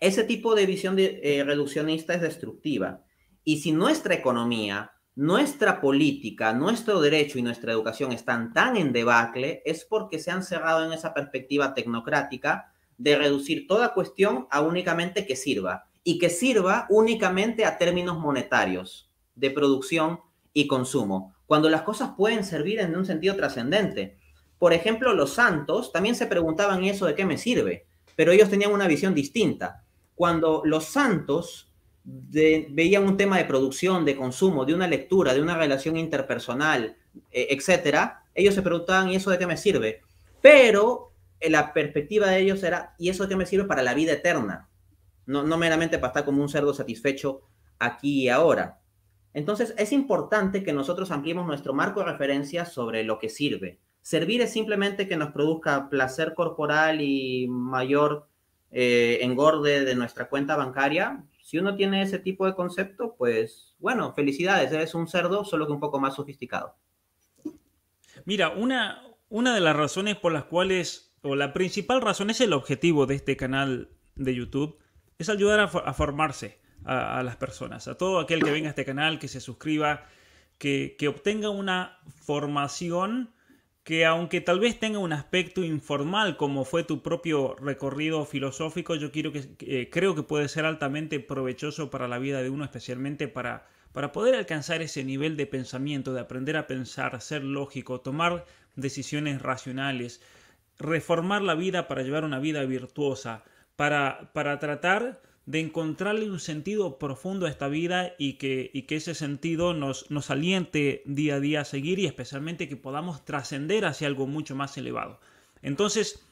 ese tipo de visión eh, reduccionista es destructiva. Y si nuestra economía nuestra política, nuestro derecho y nuestra educación están tan en debacle es porque se han cerrado en esa perspectiva tecnocrática de reducir toda cuestión a únicamente que sirva y que sirva únicamente a términos monetarios de producción y consumo, cuando las cosas pueden servir en un sentido trascendente. Por ejemplo, los santos también se preguntaban eso de qué me sirve, pero ellos tenían una visión distinta. Cuando los santos veían un tema de producción, de consumo, de una lectura, de una relación interpersonal, e, etcétera, ellos se preguntaban, ¿y eso de qué me sirve? Pero eh, la perspectiva de ellos era, ¿y eso de qué me sirve para la vida eterna? No, meramente para estar como un cerdo satisfecho aquí y ahora. Entonces, es importante que nosotros ampliemos nuestro marco de referencia sobre lo que sirve. Servir es simplemente que nos produzca placer corporal y mayor eh, engorde de nuestra cuenta bancaria, si uno tiene ese tipo de concepto, pues bueno, felicidades, eres un cerdo, solo que un poco más sofisticado. Mira, una, una de las razones por las cuales, o la principal razón es el objetivo de este canal de YouTube, es ayudar a, formarse a, las personas, a todo aquel que venga a este canal, que se suscriba, que, que obtenga una formación que aunque tal vez tenga un aspecto informal como fue tu propio recorrido filosófico, yo quiero que, eh, creo que puede ser altamente provechoso para la vida de uno, especialmente para, para poder alcanzar ese nivel de pensamiento, de aprender a pensar, ser lógico, tomar decisiones racionales, reformar la vida para llevar una vida virtuosa, para, para tratar de encontrarle un sentido profundo a esta vida y que, que ese sentido nos, aliente día a día a seguir y especialmente que podamos trascender hacia algo mucho más elevado. Entonces,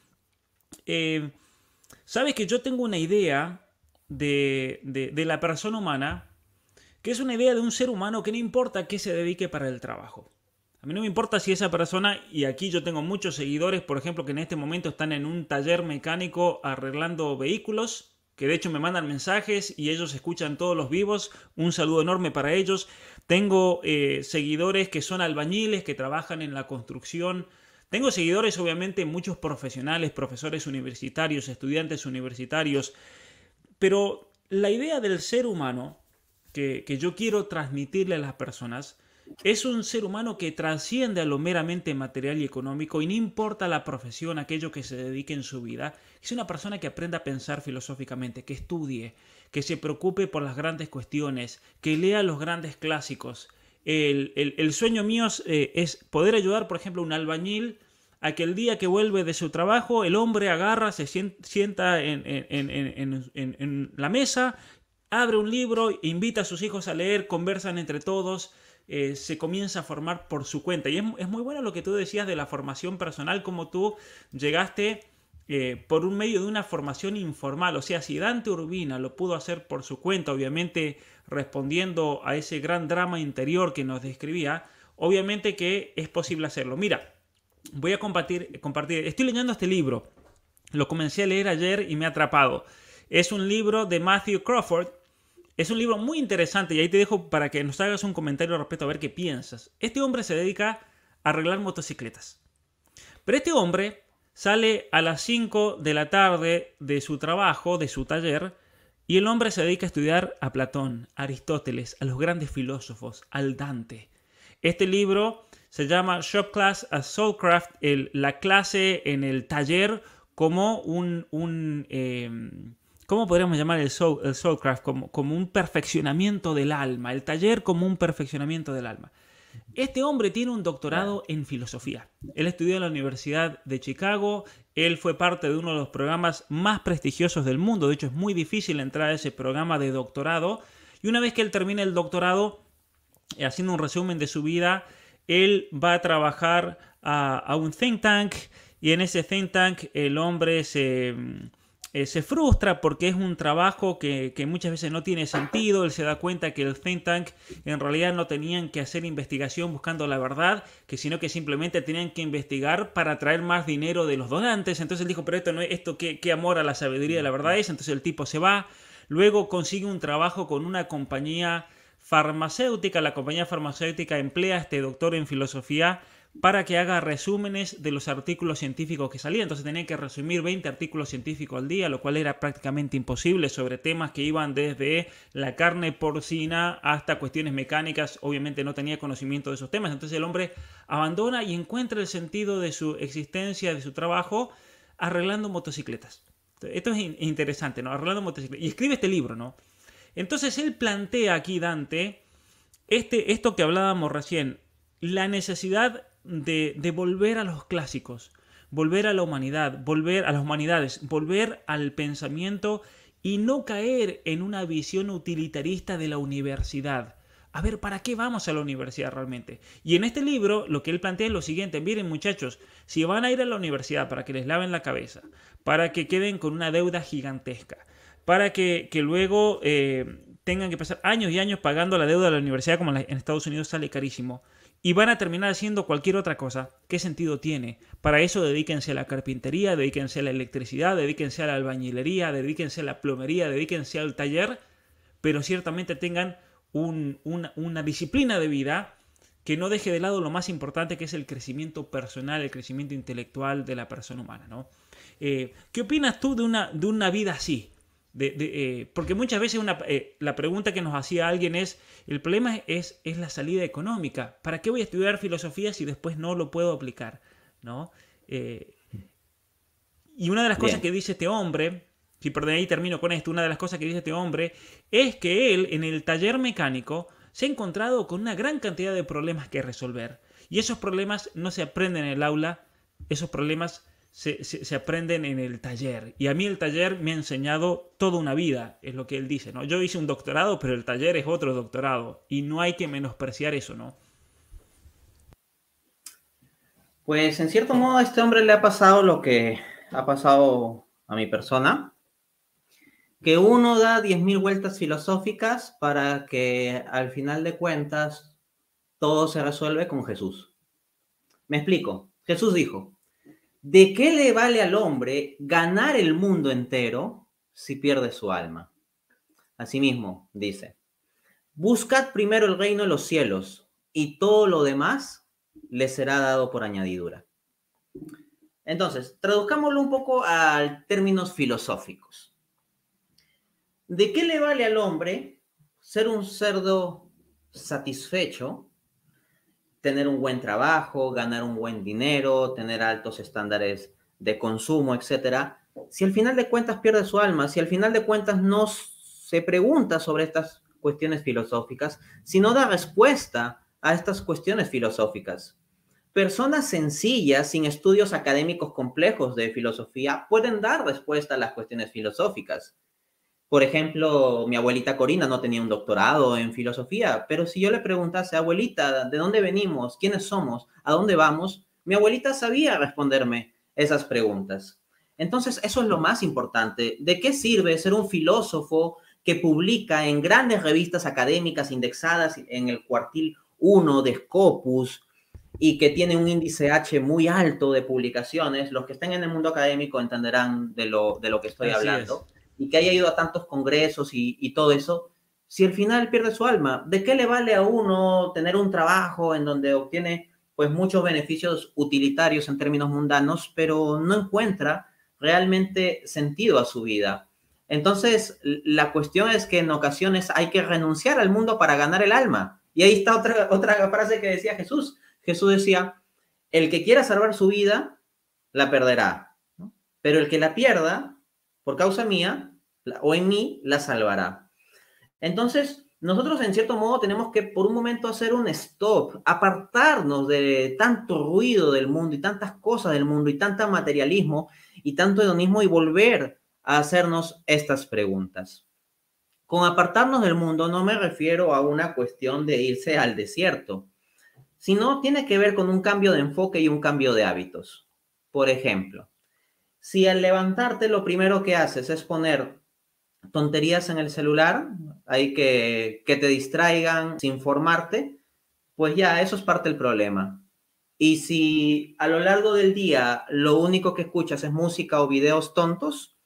eh, sabes que yo tengo una idea de, de, de la persona humana que es una idea de un ser humano que no importa qué se dedique para el trabajo. A mí no me importa si esa persona, y aquí yo tengo muchos seguidores, por ejemplo, que en este momento están en un taller mecánico arreglando vehículos, que de hecho me mandan mensajes y ellos escuchan todos los vivos. Un saludo enorme para ellos. Tengo eh, seguidores que son albañiles, que trabajan en la construcción. Tengo seguidores, obviamente, muchos profesionales, profesores universitarios, estudiantes universitarios. Pero la idea del ser humano que, que yo quiero transmitirle a las personas es un ser humano que trasciende a lo meramente material y económico y no importa la profesión, aquello que se dedique en su vida. Es una persona que aprenda a pensar filosóficamente, que estudie, que se preocupe por las grandes cuestiones, que lea los grandes clásicos. El, sueño mío eh, es, poder ayudar, por ejemplo, a un albañil a que el día que vuelve de su trabajo, el hombre agarra, se sienta en, en la mesa, abre un libro, invita a sus hijos a leer, conversan entre todos eh, se comienza a formar por su cuenta. Y es, muy bueno lo que tú decías de la formación personal, como tú llegaste eh, por un medio de una formación informal. O sea, si Dante Urbina lo pudo hacer por su cuenta, obviamente respondiendo a ese gran drama interior que nos describía, obviamente que es posible hacerlo. Mira, voy a compartir, compartir. estoy leyendo este libro. Lo comencé a leer ayer y me ha atrapado. Es un libro de Matthew Crawford es un libro muy interesante y ahí te dejo para que nos hagas un comentario al respecto a ver qué piensas. Este hombre se dedica a arreglar motocicletas. Pero este hombre sale a las 5 de la tarde de su trabajo, de su taller, y el hombre se dedica a estudiar a Platón, Aristóteles, a los grandes filósofos, al Dante. Este libro se llama Shop Class soul Soulcraft, la clase en el taller como un, un eh, ¿Cómo podríamos llamar el, Soulcraft? Como, un perfeccionamiento del alma, el taller como un perfeccionamiento del alma. Este hombre tiene un doctorado en filosofía. Él estudió en la Universidad de Chicago, él fue parte de uno de los programas más prestigiosos del mundo, de hecho es muy difícil entrar a ese programa de doctorado, y una vez que él termina el doctorado, eh, haciendo un resumen de su vida, él va a trabajar a un think tank, y en ese think tank el hombre se mm, eh, se frustra porque es un trabajo que, muchas veces no tiene sentido, él se da cuenta que el think tank en realidad no tenían que hacer investigación buscando la verdad, que sino que simplemente tenían que investigar para traer más dinero de los donantes, entonces él dijo, pero esto no es esto, qué, qué amor a la sabiduría de la verdad es, entonces el tipo se va, luego consigue un trabajo con una compañía farmacéutica, la compañía farmacéutica emplea a este doctor en filosofía para que haga resúmenes de los artículos científicos que salían. Entonces tenía que resumir 20 artículos científicos al día, lo cual era prácticamente imposible sobre temas que iban desde la carne porcina hasta cuestiones mecánicas. Obviamente no tenía conocimiento de esos temas. Entonces el hombre abandona y encuentra el sentido de su existencia, de su trabajo, arreglando motocicletas. Esto es interesante, ¿no? Arreglando motocicletas. Y escribe este libro, ¿no? Entonces él plantea aquí, Dante, este, esto que hablábamos recién, la necesidad de, volver a los clásicos, volver a la humanidad, volver a las humanidades, volver al pensamiento y no caer en una visión utilitarista de la universidad. A ver, ¿para qué vamos a la universidad realmente? Y en este libro lo que él plantea es lo siguiente, miren muchachos, si van a ir a la universidad para que les laven la cabeza, para que queden con una deuda gigantesca, para que, luego eh, tengan que pasar años y años pagando la deuda de la universidad, como en Estados Unidos sale carísimo, y van a terminar haciendo cualquier otra cosa. ¿Qué sentido tiene? Para eso dedíquense a la carpintería, dedíquense a la electricidad, dedíquense a la albañilería, dedíquense a la plomería, dedíquense al taller, pero ciertamente tengan una, disciplina de vida que no deje de lado lo más importante que es el crecimiento personal, el crecimiento intelectual de la persona humana. Eh, ¿Qué opinas tú de una, de una vida así? Eh, porque muchas veces eh, la pregunta que nos hacía alguien es, el problema es, es, la salida económica. ¿Para qué voy a estudiar filosofía si después no lo puedo aplicar? ¿No? Eh, y una de las cosas que dice este hombre, si por ahí termino con esto, una de las cosas que dice este hombre es que él en el taller mecánico se ha encontrado con una gran cantidad de problemas que resolver. Y esos problemas no se aprenden en el aula, esos problemas se, aprenden en el taller. Y a mí el taller me ha enseñado toda una vida, es lo que él dice, ¿no? Yo hice un doctorado, pero el taller es otro doctorado. Y no hay que menospreciar eso, ¿no? Pues en cierto modo a este hombre le ha pasado lo que ha pasado a mi persona, que uno da 10.000 vueltas filosóficas para que al final de cuentas todo se resuelve con Jesús. Me explico. Jesús dijo, ¿De qué le vale al hombre ganar el mundo entero si pierde su alma? Asimismo, dice, buscad primero el reino de los cielos y todo lo demás le será dado por añadidura. Entonces, traduzcámoslo un poco a términos filosóficos. ¿De qué le vale al hombre ser un cerdo satisfecho tener un buen trabajo, ganar un buen dinero, tener altos estándares de consumo, etcétera, si al final de cuentas pierde su alma, si al final de cuentas no se pregunta sobre estas cuestiones filosóficas, si no da respuesta a estas cuestiones filosóficas. Personas sencillas, sin estudios académicos complejos de filosofía, pueden dar respuesta a las cuestiones filosóficas. Por ejemplo, mi abuelita Corina no tenía un doctorado en filosofía, pero si yo le preguntase, abuelita, ¿de dónde venimos? ¿Quiénes somos? ¿A dónde vamos? Mi abuelita sabía responderme esas preguntas. Entonces, eso es lo más importante. ¿De qué sirve ser un filósofo que publica en grandes revistas académicas indexadas en el cuartil 1 de Scopus y que tiene un índice H muy alto de publicaciones? Los que estén en el mundo académico entenderán de lo, de lo que estoy hablando que haya ido a tantos congresos y, todo eso, si al final pierde su alma, ¿de qué le vale a uno tener un trabajo en donde obtiene pues muchos beneficios utilitarios en términos mundanos, pero no encuentra realmente sentido a su vida? Entonces, la cuestión es que en ocasiones hay que renunciar al mundo para ganar el alma. Y ahí está otra, otra frase que decía Jesús. Jesús decía, el que quiera salvar su vida, la perderá. Pero el que la pierda, por causa mía, o en mí la salvará. Entonces, nosotros en cierto modo tenemos que por un momento hacer un stop, apartarnos de tanto ruido del mundo y tantas cosas del mundo y tanto materialismo y tanto hedonismo y volver a hacernos estas preguntas. Con apartarnos del mundo no me refiero a una cuestión de irse al desierto, sino tiene que ver con un cambio de enfoque y un cambio de hábitos. Por ejemplo, si al levantarte lo primero que haces es poner tonterías en el celular, hay que, que te distraigan sin formarte, pues ya, eso es parte del problema. Y si a lo largo del día lo único que escuchas es música o videos tontos,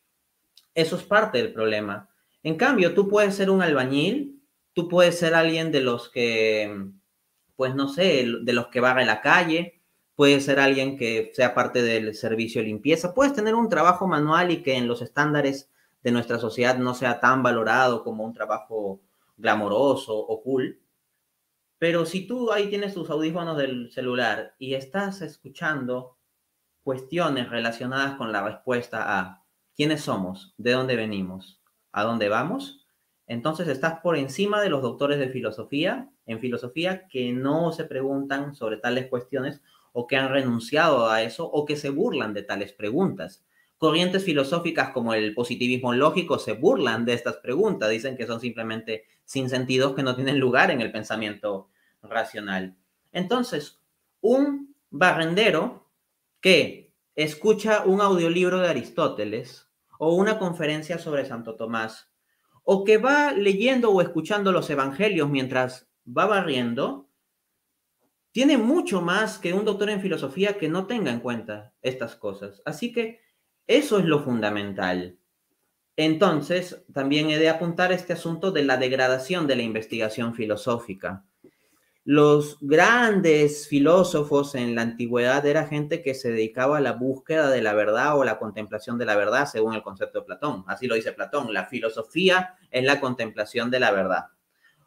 eso es parte del problema. En cambio, tú puedes ser un albañil, tú puedes ser alguien de los que, pues no sé, de los que vaga en la calle, puedes ser alguien que sea parte del servicio de limpieza, puedes tener un trabajo manual y que en los estándares de nuestra sociedad no sea tan valorado como un trabajo glamoroso o cool. Pero si tú ahí tienes tus audífonos del celular y estás escuchando cuestiones relacionadas con la respuesta a quiénes somos, de dónde venimos, a dónde vamos, entonces estás por encima de los doctores de filosofía, en filosofía, que no se preguntan sobre tales cuestiones o que han renunciado a eso o que se burlan de tales preguntas. Corrientes filosóficas como el positivismo lógico se burlan de estas preguntas, dicen que son simplemente sin sentidos que no tienen lugar en el pensamiento racional. Entonces, un barrendero que escucha un audiolibro de Aristóteles o una conferencia sobre Santo Tomás, o que va leyendo o escuchando los evangelios mientras va barriendo, tiene mucho más que un doctor en filosofía que no tenga en cuenta estas cosas. Así que eso es lo fundamental. Entonces, también he de apuntar este asunto de la degradación de la investigación filosófica. Los grandes filósofos en la antigüedad era gente que se dedicaba a la búsqueda de la verdad o la contemplación de la verdad, según el concepto de Platón. Así lo dice Platón, la filosofía es la contemplación de la verdad.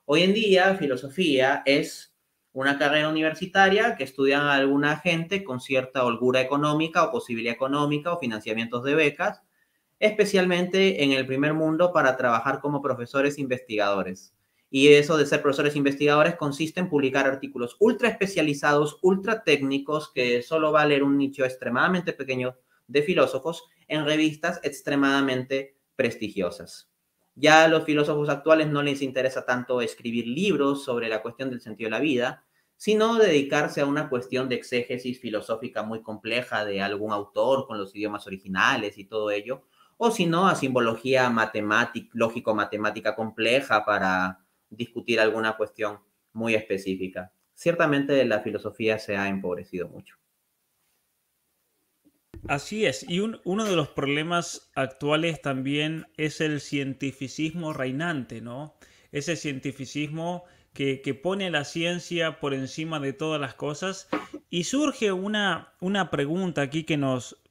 Hoy en día, filosofía es una carrera universitaria que estudian a alguna gente con cierta holgura económica o posibilidad económica o financiamientos de becas, especialmente en el primer mundo para trabajar como profesores investigadores. Y eso de ser profesores investigadores consiste en publicar artículos ultra especializados, ultra técnicos, que solo va a leer un nicho extremadamente pequeño de filósofos en revistas extremadamente prestigiosas. Ya a los filósofos actuales no les interesa tanto escribir libros sobre la cuestión del sentido de la vida, sino dedicarse a una cuestión de exégesis filosófica muy compleja de algún autor con los idiomas originales y todo ello, o si no, a simbología matemática, lógico-matemática compleja para discutir alguna cuestión muy específica. Ciertamente la filosofía se ha empobrecido mucho. Así es, y uno de los problemas actuales también es el cientificismo reinante, ¿no? Ese cientificismo que, pone la ciencia por encima de todas las cosas. Y surge una, pregunta aquí que nos,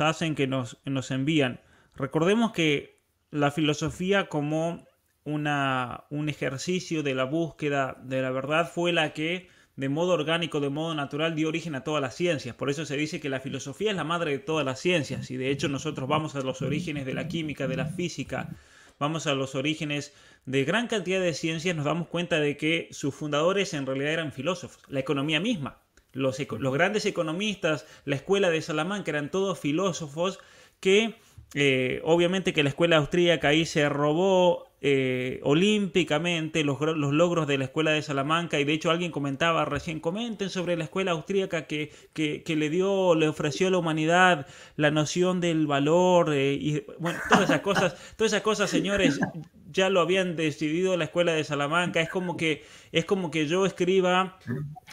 hacen, que nos, envían. Recordemos que la filosofía como una, un ejercicio de la búsqueda de la verdad fue la que de modo orgánico, de modo natural, dio origen a todas las ciencias. Por eso se dice que la filosofía es la madre de todas las ciencias. Y de hecho nosotros vamos a los orígenes de la química, de la física, vamos a los orígenes de gran cantidad de ciencias, nos damos cuenta de que sus fundadores en realidad eran filósofos. La economía misma. Los, grandes economistas, la escuela de Salamanca eran todos filósofos que eh, obviamente que la escuela austríaca ahí se robó eh, olímpicamente los, logros de la escuela de Salamanca y de hecho alguien comentaba recién, comenten sobre la escuela austríaca que, que, le dio, le ofreció a la humanidad la noción del valor eh, y bueno, todas esas cosas, todas esas cosas señores ya lo habían decidido la escuela de Salamanca, es como que, es como que yo escriba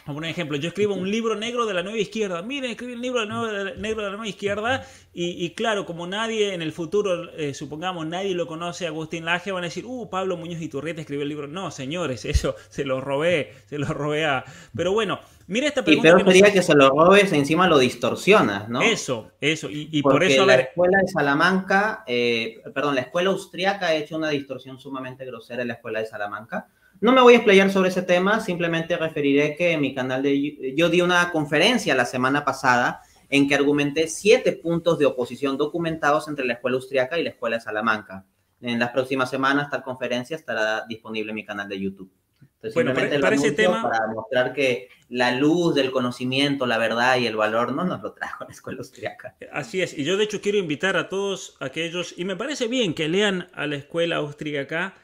como un ejemplo, yo escribo un libro negro de la nueva izquierda. Miren, escribí un libro negro de la nueva izquierda. Y, claro, como nadie en el futuro, eh, supongamos, nadie lo conoce, Agustín Laje, van a decir, Uh, Pablo Muñoz y Iturrieta escribió el libro. No, señores, eso se lo robé, se lo robé a. Pero bueno, mira esta pregunta. Y pero que sería que se lo robes, encima lo distorsionas, ¿no? Eso, eso. Y, por eso. La escuela de Salamanca, eh, perdón, la escuela austriaca ha hecho una distorsión sumamente grosera en la escuela de Salamanca. No me voy a explayar sobre ese tema, simplemente referiré que en mi canal de. Yo di una conferencia la semana pasada en que argumenté siete puntos de oposición documentados entre la escuela austriaca y la escuela de Salamanca en las próximas semanas tal conferencia estará disponible en mi canal de YouTube. Entonces, bueno, simplemente para, ese tema... para mostrar que la luz del conocimiento, la verdad y el valor no nos lo trajo la escuela austriaca. Así es, y yo de hecho quiero invitar a todos aquellos, y me parece bien que lean a la escuela austriaca,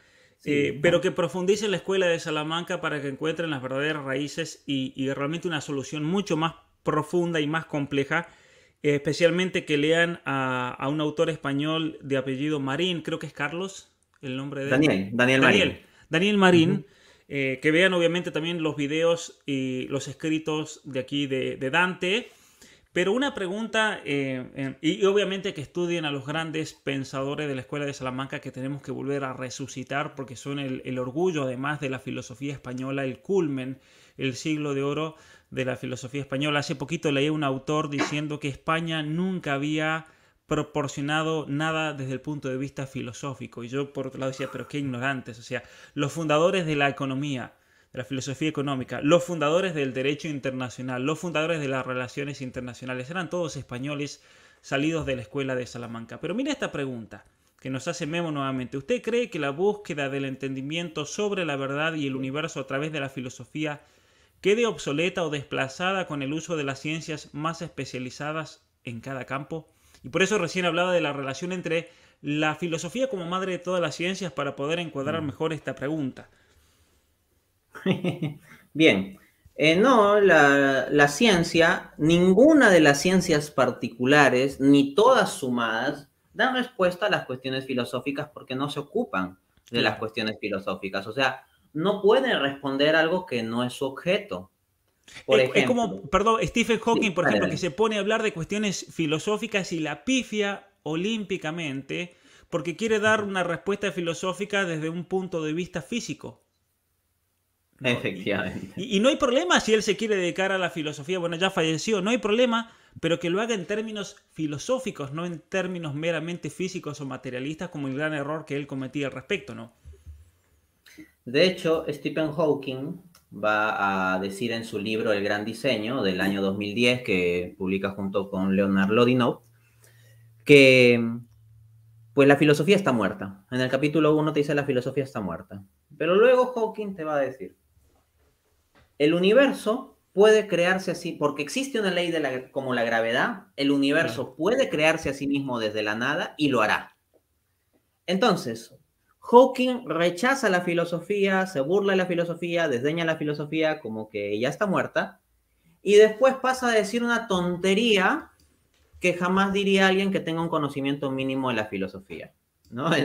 eh, pero que profundicen la escuela de Salamanca para que encuentren las verdaderas raíces y, y realmente una solución mucho más profunda y más compleja especialmente que lean a, un autor español de apellido Marín, creo que es Carlos, el nombre de... Daniel, Daniel Marín. Daniel, Marín, eh, que vean obviamente también los videos y los escritos de aquí de, Dante. Pero una pregunta, eh, y obviamente que estudien a los grandes pensadores de la Escuela de Salamanca que tenemos que volver a resucitar porque son el, el orgullo, además de la filosofía española, el culmen, el siglo de oro de la filosofía española. Hace poquito leí un autor diciendo que España nunca había proporcionado nada desde el punto de vista filosófico. Y yo por otro lado decía, pero qué ignorantes. O sea, los fundadores de la economía, de la filosofía económica, los fundadores del derecho internacional, los fundadores de las relaciones internacionales, eran todos españoles salidos de la escuela de Salamanca. Pero mira esta pregunta que nos hace Memo nuevamente. ¿Usted cree que la búsqueda del entendimiento sobre la verdad y el universo a través de la filosofía quede obsoleta o desplazada con el uso de las ciencias más especializadas en cada campo. Y por eso recién hablaba de la relación entre la filosofía como madre de todas las ciencias para poder encuadrar mm. mejor esta pregunta. Bien, eh, no, la, la, ciencia, ninguna de las ciencias particulares, ni todas sumadas, dan respuesta a las cuestiones filosóficas porque no se ocupan de las cuestiones filosóficas. O sea, no puede responder algo que no es su objeto. es, como, perdón, Stephen Hawking, por ejemplo, que se pone a hablar de cuestiones filosóficas y la pifia olímpicamente porque quiere dar una respuesta filosófica desde un punto de vista físico. Efectivamente. y, no hay problema si él se quiere dedicar a la filosofía, bueno, ya falleció, no hay problema, pero que lo haga en términos filosóficos, no en términos meramente físicos o materialistas, como el gran error que él cometía al respecto, ¿no? De hecho, Stephen Hawking va a decir en su libro El Gran Diseño del año 2010, que publica junto con Leonard Lodinow, que pues la filosofía está muerta. En el capítulo 1 te dice la filosofía está muerta. Pero luego Hawking te va a decir, el universo puede crearse así, porque existe una ley de la, como la gravedad, el universo puede crearse a sí mismo desde la nada y lo hará. Entonces, Hawking rechaza la filosofía, se burla de la filosofía, desdeña la filosofía como que ya está muerta, y después pasa a decir una tontería que jamás diría alguien que tenga un conocimiento mínimo de la filosofía.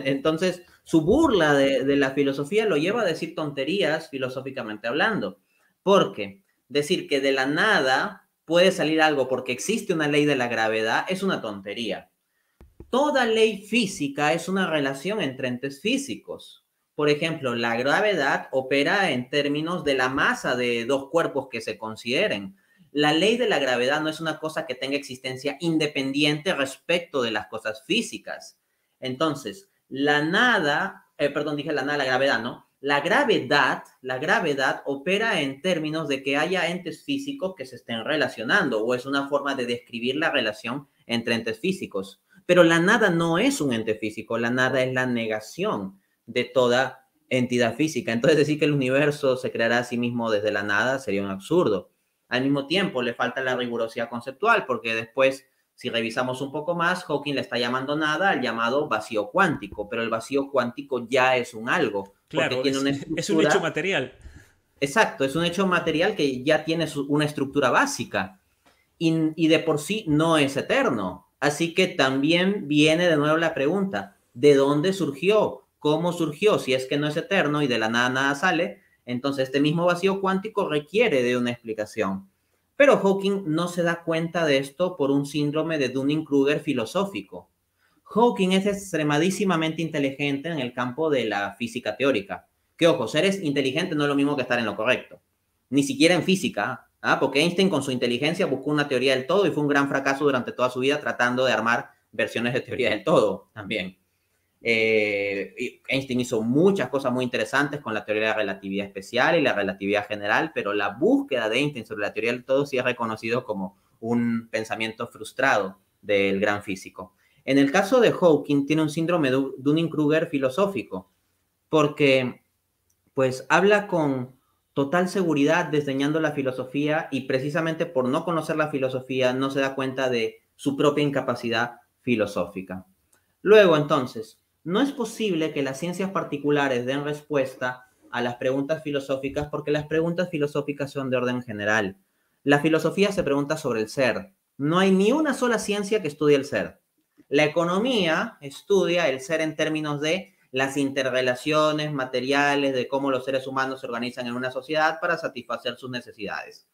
Entonces, su burla de, de la filosofía lo lleva a decir tonterías filosóficamente hablando, porque decir que de la nada puede salir algo porque existe una ley de la gravedad es una tontería. Toda ley física es una relación entre entes físicos. Por ejemplo, la gravedad opera en términos de la masa de dos cuerpos que se consideren. La ley de la gravedad no es una cosa que tenga existencia independiente respecto de las cosas físicas. Entonces, la nada, eh, perdón, dije la nada, la gravedad, ¿no? La gravedad, la gravedad opera en términos de que haya entes físicos que se estén relacionando o es una forma de describir la relación entre entes físicos. Pero la nada no es un ente físico, la nada es la negación de toda entidad física. Entonces decir que el universo se creará a sí mismo desde la nada sería un absurdo. Al mismo tiempo le falta la rigurosidad conceptual porque después, si revisamos un poco más, Hawking le está llamando nada al llamado vacío cuántico, pero el vacío cuántico ya es un algo. Claro, es, un hecho material. Exacto, es un hecho material que ya tiene una estructura básica y, de por sí no es eterno. Así que también viene de nuevo la pregunta, ¿de dónde surgió? ¿Cómo surgió? Si es que no es eterno y de la nada nada sale, entonces este mismo vacío cuántico requiere de una explicación. Pero Hawking no se da cuenta de esto por un síndrome de Dunning-Kruger filosófico. Hawking es extremadísimamente inteligente en el campo de la física teórica. Que ojo, ser inteligente no es lo mismo que estar en lo correcto. Ni siquiera en física. Ah, porque Einstein con su inteligencia buscó una teoría del todo y fue un gran fracaso durante toda su vida tratando de armar versiones de teoría del todo también. Eh, Einstein hizo muchas cosas muy interesantes con la teoría de la relatividad especial y la relatividad general, pero la búsqueda de Einstein sobre la teoría del todo sí es reconocido como un pensamiento frustrado del gran físico. En el caso de Hawking tiene un síndrome de Dunning-Kruger filosófico, porque pues habla con total seguridad desdeñando la filosofía y precisamente por no conocer la filosofía no se da cuenta de su propia incapacidad filosófica. Luego, entonces, no es posible que las ciencias particulares den respuesta a las preguntas filosóficas porque las preguntas filosóficas son de orden general. La filosofía se pregunta sobre el ser. No hay ni una sola ciencia que estudie el ser. La economía estudia el ser en términos de las interrelaciones materiales de cómo los seres humanos se organizan en una sociedad para satisfacer sus necesidades.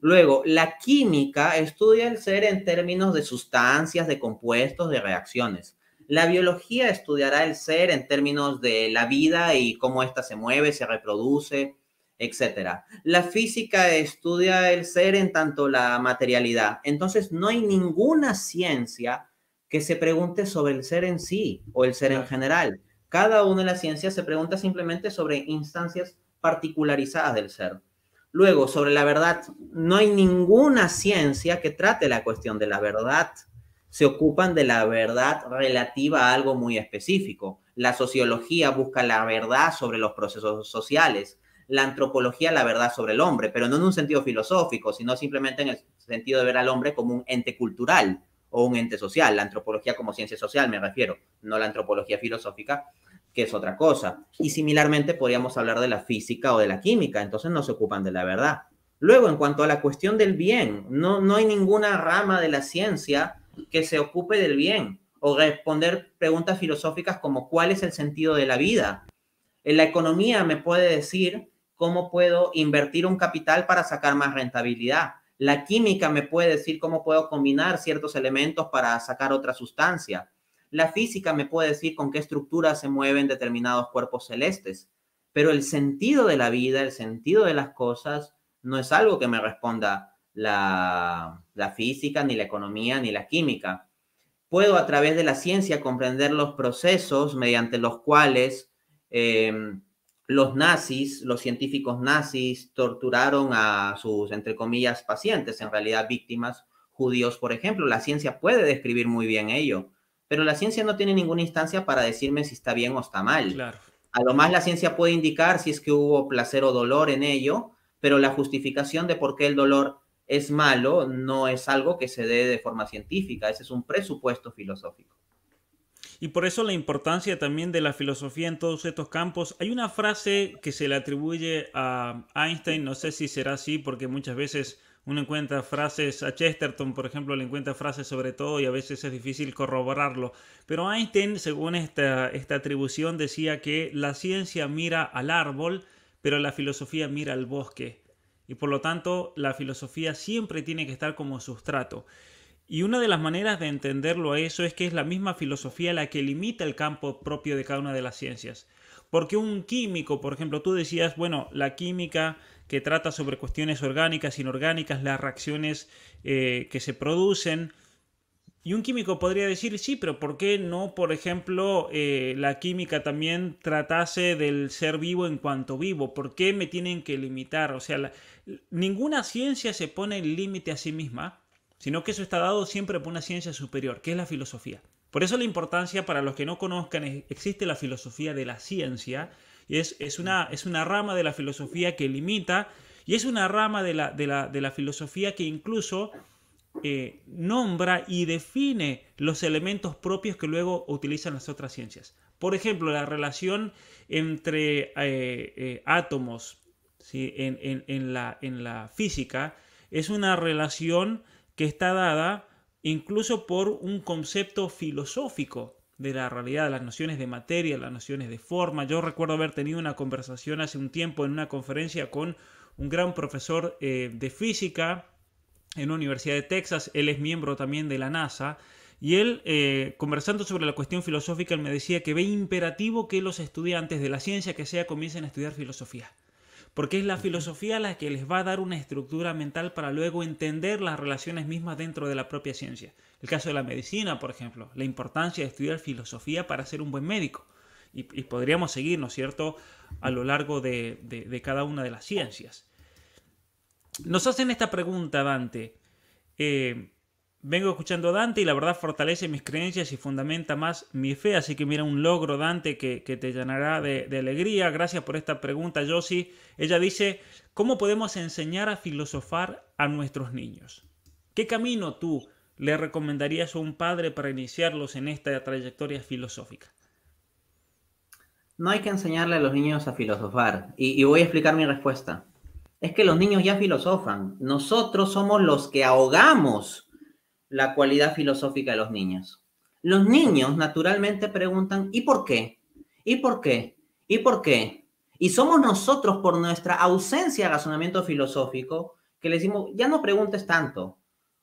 Luego, la química estudia el ser en términos de sustancias, de compuestos, de reacciones. La biología estudiará el ser en términos de la vida y cómo ésta se mueve, se reproduce, etc. La física estudia el ser en tanto la materialidad. Entonces, no hay ninguna ciencia que se pregunte sobre el ser en sí o el ser en general. Cada una de las ciencias se pregunta simplemente sobre instancias particularizadas del ser. Luego, sobre la verdad, no hay ninguna ciencia que trate la cuestión de la verdad. Se ocupan de la verdad relativa a algo muy específico. La sociología busca la verdad sobre los procesos sociales, la antropología la verdad sobre el hombre, pero no en un sentido filosófico, sino simplemente en el sentido de ver al hombre como un ente cultural o un ente social, la antropología como ciencia social me refiero, no la antropología filosófica, que es otra cosa. Y similarmente podríamos hablar de la física o de la química, entonces no se ocupan de la verdad. Luego, en cuanto a la cuestión del bien, no, no hay ninguna rama de la ciencia que se ocupe del bien o responder preguntas filosóficas como cuál es el sentido de la vida. En la economía me puede decir cómo puedo invertir un capital para sacar más rentabilidad la química me puede decir cómo puedo combinar ciertos elementos para sacar otra sustancia. La física me puede decir con qué estructura se mueven determinados cuerpos celestes. Pero el sentido de la vida, el sentido de las cosas, no es algo que me responda la, física, ni la economía, ni la química. Puedo a través de la ciencia comprender los procesos mediante los cuales eh, los nazis, los científicos nazis, torturaron a sus, entre comillas, pacientes, en realidad víctimas judíos, por ejemplo. La ciencia puede describir muy bien ello, pero la ciencia no tiene ninguna instancia para decirme si está bien o está mal. Claro. A lo más la ciencia puede indicar si es que hubo placer o dolor en ello, pero la justificación de por qué el dolor es malo no es algo que se dé de forma científica, ese es un presupuesto filosófico. Y por eso la importancia también de la filosofía en todos estos campos. Hay una frase que se le atribuye a Einstein, no sé si será así, porque muchas veces uno encuentra frases, a Chesterton por ejemplo le encuentra frases sobre todo y a veces es difícil corroborarlo, pero Einstein según esta, esta atribución decía que la ciencia mira al árbol, pero la filosofía mira al bosque. Y por lo tanto, la filosofía siempre tiene que estar como sustrato. Y una de las maneras de entenderlo a eso es que es la misma filosofía la que limita el campo propio de cada una de las ciencias. Porque un químico, por ejemplo, tú decías, bueno, la química que trata sobre cuestiones orgánicas, inorgánicas, las reacciones eh, que se producen. Y un químico podría decir, sí, pero ¿por qué no, por ejemplo, eh, la química también tratase del ser vivo en cuanto vivo? ¿Por qué me tienen que limitar? O sea, ninguna ciencia se pone el límite a sí misma sino que eso está dado siempre por una ciencia superior, que es la filosofía. Por eso la importancia, para los que no conozcan, existe la filosofía de la ciencia, es, una, es una rama de la filosofía que limita, y es una rama de la, filosofía que incluso eh, nombra y define los elementos propios que luego utilizan las otras ciencias. Por ejemplo, la relación entre eh, eh, átomos en, la, en la física es una relación que está dada incluso por un concepto filosófico de la realidad, las nociones de materia, las nociones de forma. Yo recuerdo haber tenido una conversación hace un tiempo en una conferencia con un gran profesor eh, de física en la Universidad de Texas, él es miembro también de la NASA, y él, eh, conversando sobre la cuestión filosófica, él me decía que ve imperativo que los estudiantes de la ciencia que sea comiencen a estudiar filosofía porque es la filosofía la que les va a dar una estructura mental para luego entender las relaciones mismas dentro de la propia ciencia. El caso de la medicina, por ejemplo, la importancia de estudiar filosofía para ser un buen médico. Y, podríamos seguir, ¿no es cierto?, a lo largo de, cada una de las ciencias. Nos hacen esta pregunta, Dante. Eh, Vengo escuchando a Dante y la verdad fortalece mis creencias y fundamenta más mi fe. Así que mira un logro, Dante, que, te llenará de, alegría. Gracias por esta pregunta, Josie. Ella dice, ¿cómo podemos enseñar a filosofar a nuestros niños? ¿Qué camino tú le recomendarías a un padre para iniciarlos en esta trayectoria filosófica? No hay que enseñarle a los niños a filosofar. y, y voy a explicar mi respuesta. Es que los niños ya filosofan. Nosotros somos los que ahogamos la cualidad filosófica de los niños. Los niños naturalmente preguntan, ¿y por qué? ¿Y por qué? ¿Y por qué? Y somos nosotros por nuestra ausencia de razonamiento filosófico que le decimos, ya no preguntes tanto,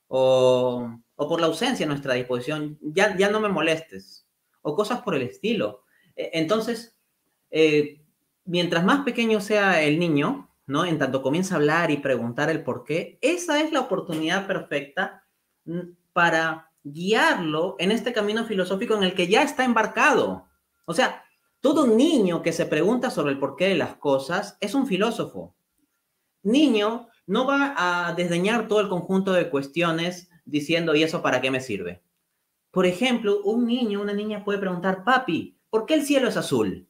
o, por la ausencia de nuestra disposición, ya, ya no me molestes, o cosas por el estilo. E, entonces, eh, mientras más pequeño sea el niño, ¿no? En tanto comienza a hablar y preguntar el por qué, esa es la oportunidad perfecta para guiarlo en este camino filosófico en el que ya está embarcado. O sea, todo niño que se pregunta sobre el porqué de las cosas es un filósofo. Niño no va a desdeñar todo el conjunto de cuestiones diciendo, ¿y eso para qué me sirve? Por ejemplo, un niño, una niña puede preguntar, papi, ¿por qué el cielo es azul?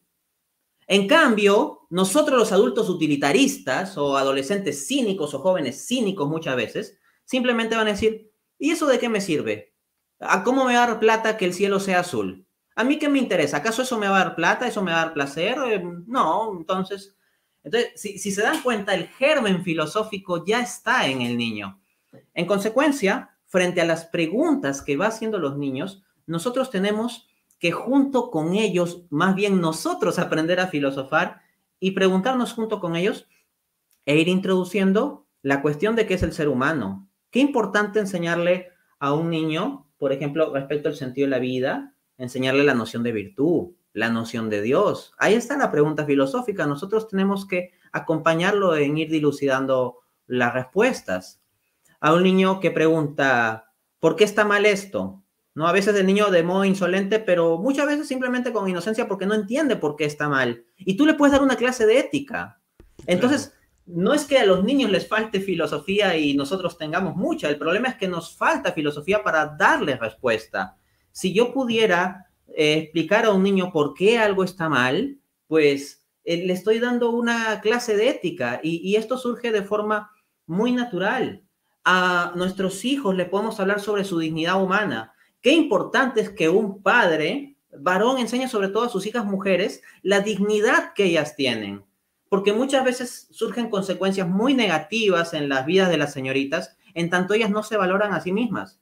En cambio, nosotros los adultos utilitaristas o adolescentes cínicos o jóvenes cínicos muchas veces, simplemente van a decir, ¿Y eso de qué me sirve? ¿A cómo me va a dar plata que el cielo sea azul? ¿A mí qué me interesa? ¿Acaso eso me va a dar plata? ¿Eso me va a dar placer? Eh, no, entonces, entonces si, si se dan cuenta, el germen filosófico ya está en el niño. En consecuencia, frente a las preguntas que va haciendo los niños, nosotros tenemos que junto con ellos, más bien nosotros aprender a filosofar y preguntarnos junto con ellos e ir introduciendo la cuestión de qué es el ser humano, Qué importante enseñarle a un niño, por ejemplo, respecto al sentido de la vida, enseñarle la noción de virtud, la noción de Dios. Ahí está la pregunta filosófica. Nosotros tenemos que acompañarlo en ir dilucidando las respuestas. A un niño que pregunta, ¿por qué está mal esto? ¿No? A veces el niño de modo insolente, pero muchas veces simplemente con inocencia porque no entiende por qué está mal. Y tú le puedes dar una clase de ética. Entonces, no es que a los niños les falte filosofía y nosotros tengamos mucha, el problema es que nos falta filosofía para darles respuesta. Si yo pudiera eh, explicar a un niño por qué algo está mal, pues eh, le estoy dando una clase de ética y, esto surge de forma muy natural. A nuestros hijos le podemos hablar sobre su dignidad humana. Qué importante es que un padre varón enseñe sobre todo a sus hijas mujeres la dignidad que ellas tienen porque muchas veces surgen consecuencias muy negativas en las vidas de las señoritas, en tanto ellas no se valoran a sí mismas.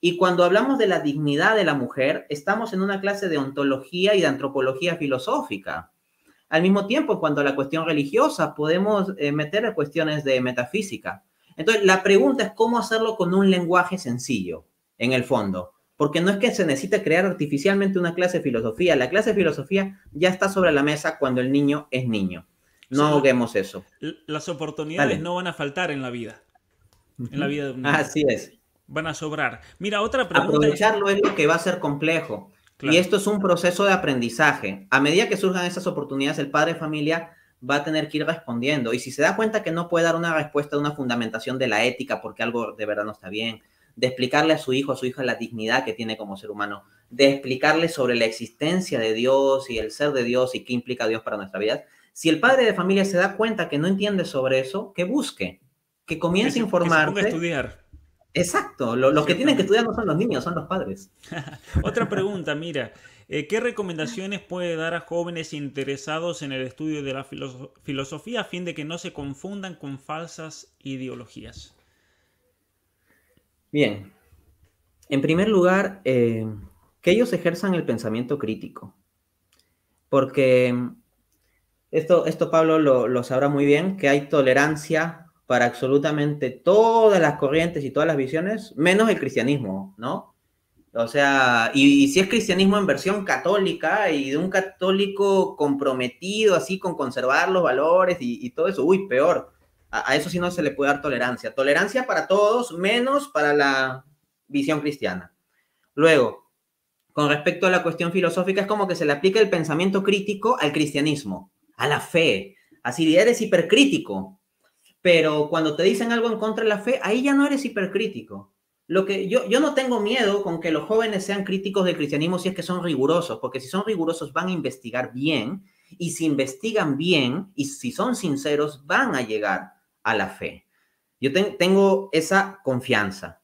Y cuando hablamos de la dignidad de la mujer, estamos en una clase de ontología y de antropología filosófica. Al mismo tiempo, cuando la cuestión religiosa, podemos eh, meter cuestiones de metafísica. Entonces, la pregunta es cómo hacerlo con un lenguaje sencillo, en el fondo, porque no es que se necesite crear artificialmente una clase de filosofía, la clase de filosofía ya está sobre la mesa cuando el niño es niño. No ahoguemos eso. Las oportunidades no van a faltar en la vida. En la vida de un Así es. Van a sobrar. Mira, otra pregunta. Aprovecharlo es lo que va a ser complejo. Y esto es un proceso de aprendizaje. A medida que surjan esas oportunidades, el padre de familia va a tener que ir respondiendo. Y si se da cuenta que no puede dar una respuesta de una fundamentación de la ética porque algo de verdad no está bien, de explicarle a su hijo, a su hija la dignidad que tiene como ser humano, de explicarle sobre la existencia de Dios y el ser de Dios y qué implica Dios para nuestra vida, si el padre de familia se da cuenta que no entiende sobre eso, que busque, que comience a informar. Que a estudiar. Exacto, los que tienen que estudiar no son los niños, son los padres. Otra pregunta, mira, eh, ¿qué recomendaciones puede dar a jóvenes interesados en el estudio de la filosofía a fin de que no se confundan con falsas ideologías? Bien, en primer lugar, eh, que ellos ejerzan el pensamiento crítico, porque esto, Pablo lo, sabrá muy bien, que hay tolerancia para absolutamente todas las corrientes y todas las visiones, menos el cristianismo, ¿no? O sea, y, si es cristianismo en versión católica y de un católico comprometido así con conservar los valores y, todo eso, uy, peor. A, a, eso sí no se le puede dar tolerancia. Tolerancia para todos, menos para la visión cristiana. Luego, con respecto a la cuestión filosófica, es como que se le aplica el pensamiento crítico al cristianismo a la fe. Así eres hipercrítico. Pero cuando te dicen algo en contra de la fe, ahí ya no eres hipercrítico. Lo que yo, yo no tengo miedo con que los jóvenes sean críticos del cristianismo si es que son rigurosos, porque si son rigurosos van a investigar bien y si investigan bien y si son sinceros van a llegar a la fe. Yo tengo esa confianza.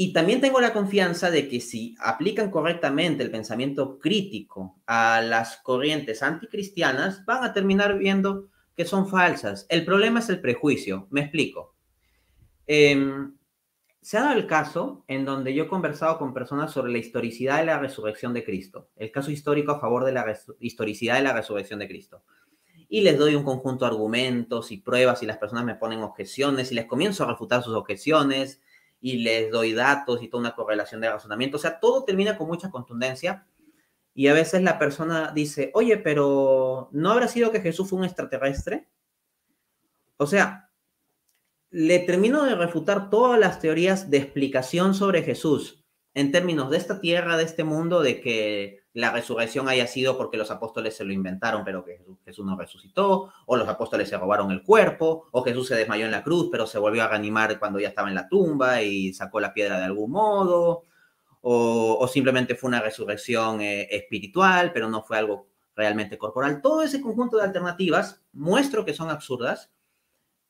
Y también tengo la confianza de que si aplican correctamente el pensamiento crítico a las corrientes anticristianas, van a terminar viendo que son falsas. El problema es el prejuicio, me explico. Em, se ha dado el caso en donde yo he conversado con personas sobre la historicidad de la resurrección de Cristo, el caso histórico a favor de la historicidad de la resurrección de Cristo. Y les doy un conjunto de argumentos y pruebas y las personas me ponen objeciones y les comienzo a refutar sus objeciones y les doy datos y toda una correlación de razonamiento. O sea, todo termina con mucha contundencia y a veces la persona dice, oye, pero ¿no habrá sido que Jesús fue un extraterrestre? O sea, le termino de refutar todas las teorías de explicación sobre Jesús, en términos de esta tierra, de este mundo, de que la resurrección haya sido porque los apóstoles se lo inventaron, pero que Jesús, no resucitó, o los apóstoles se robaron el cuerpo, o Jesús se desmayó en la cruz, pero se volvió a reanimar cuando ya estaba en la tumba y sacó la piedra de algún modo, o, simplemente fue una resurrección eh, espiritual, pero no fue algo realmente corporal. Todo ese conjunto de alternativas muestro que son absurdas,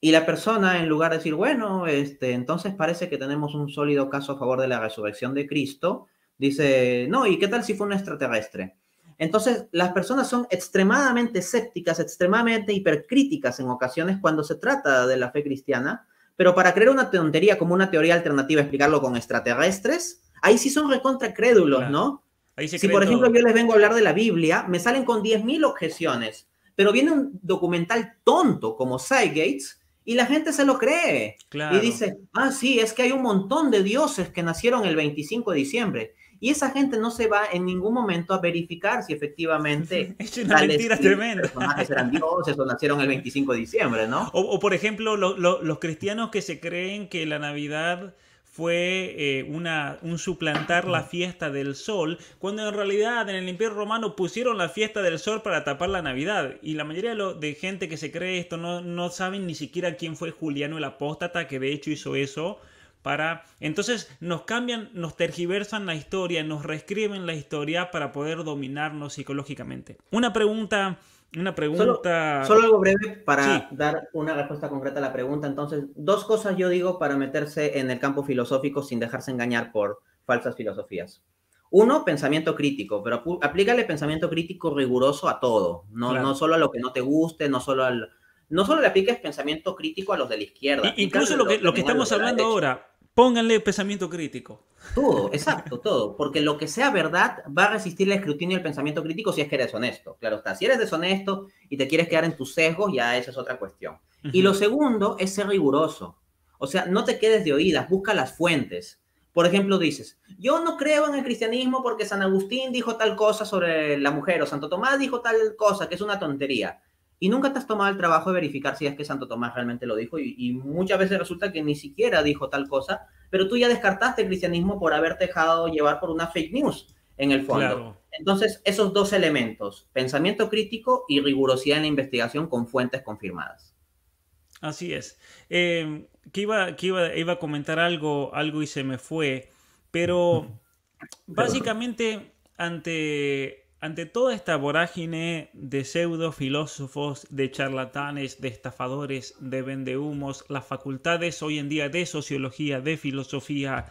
y la persona, en lugar de decir, bueno, este, entonces parece que tenemos un sólido caso a favor de la resurrección de Cristo, dice, no, ¿y qué tal si fue un extraterrestre? Entonces, las personas son extremadamente escépticas, extremadamente hipercríticas en ocasiones cuando se trata de la fe cristiana, pero para creer una tontería como una teoría alternativa, explicarlo con extraterrestres, ahí sí son recontra crédulos, ¿no? si, por ejemplo, yo les vengo a hablar de la Biblia, me salen con 10.000 objeciones, pero viene un documental tonto como Sidegates y la gente se lo cree. Claro. Y dice, ah, sí, es que hay un montón de dioses que nacieron el 25 de diciembre. Y esa gente no se va en ningún momento a verificar si efectivamente. es una mentira tremenda. Personajes eran dioses o nacieron el 25 de diciembre, ¿no? O, por ejemplo, los cristianos que se creen que la Navidad fue eh, un suplantar la fiesta del sol, cuando en realidad en el Imperio Romano pusieron la fiesta del sol para tapar la Navidad. Y la mayoría de, lo, de gente que se cree esto no, no saben ni siquiera quién fue Juliano el apóstata, que de hecho hizo eso. Para... Entonces nos cambian, nos tergiversan la historia, nos reescriben la historia para poder dominarnos psicológicamente. Una pregunta una pregunta. Solo, algo breve para dar una respuesta concreta a la pregunta. Entonces, dos cosas yo digo para meterse en el campo filosófico sin dejarse engañar por falsas filosofías. Uno, pensamiento crítico, pero aplícale pensamiento crítico riguroso a todo, no, no solo a lo que no te guste, no solo al, no solo le apliques pensamiento crítico a los de la izquierda. incluso lo que, lo que estamos hablando ahora, Pónganle pensamiento crítico. Todo, exacto, todo. Porque lo que sea verdad va a resistir el escrutinio del pensamiento crítico si es que eres honesto. Claro está, si eres deshonesto y te quieres quedar en tus sesgos, ya esa es otra cuestión. Y lo segundo es ser riguroso. O sea, no te quedes de oídas, busca las fuentes. Por ejemplo, dices, yo no creo en el cristianismo porque San Agustín dijo tal cosa sobre la mujer o Santo Tomás dijo tal cosa, que es una tontería y nunca te has tomado el trabajo de verificar si es que Santo Tomás realmente lo dijo y, muchas veces resulta que ni siquiera dijo tal cosa, pero tú ya descartaste el cristianismo por haberte dejado llevar por una fake news en el fondo. Entonces, esos dos elementos, pensamiento crítico y rigurosidad en la investigación con fuentes confirmadas. Así es. Eh, que iba, iba, a comentar algo, algo y se me fue, pero básicamente ante, ante toda esta vorágine de pseudofilósofos, de charlatanes, de estafadores, de vendehumos, las facultades hoy en día de sociología, de filosofía,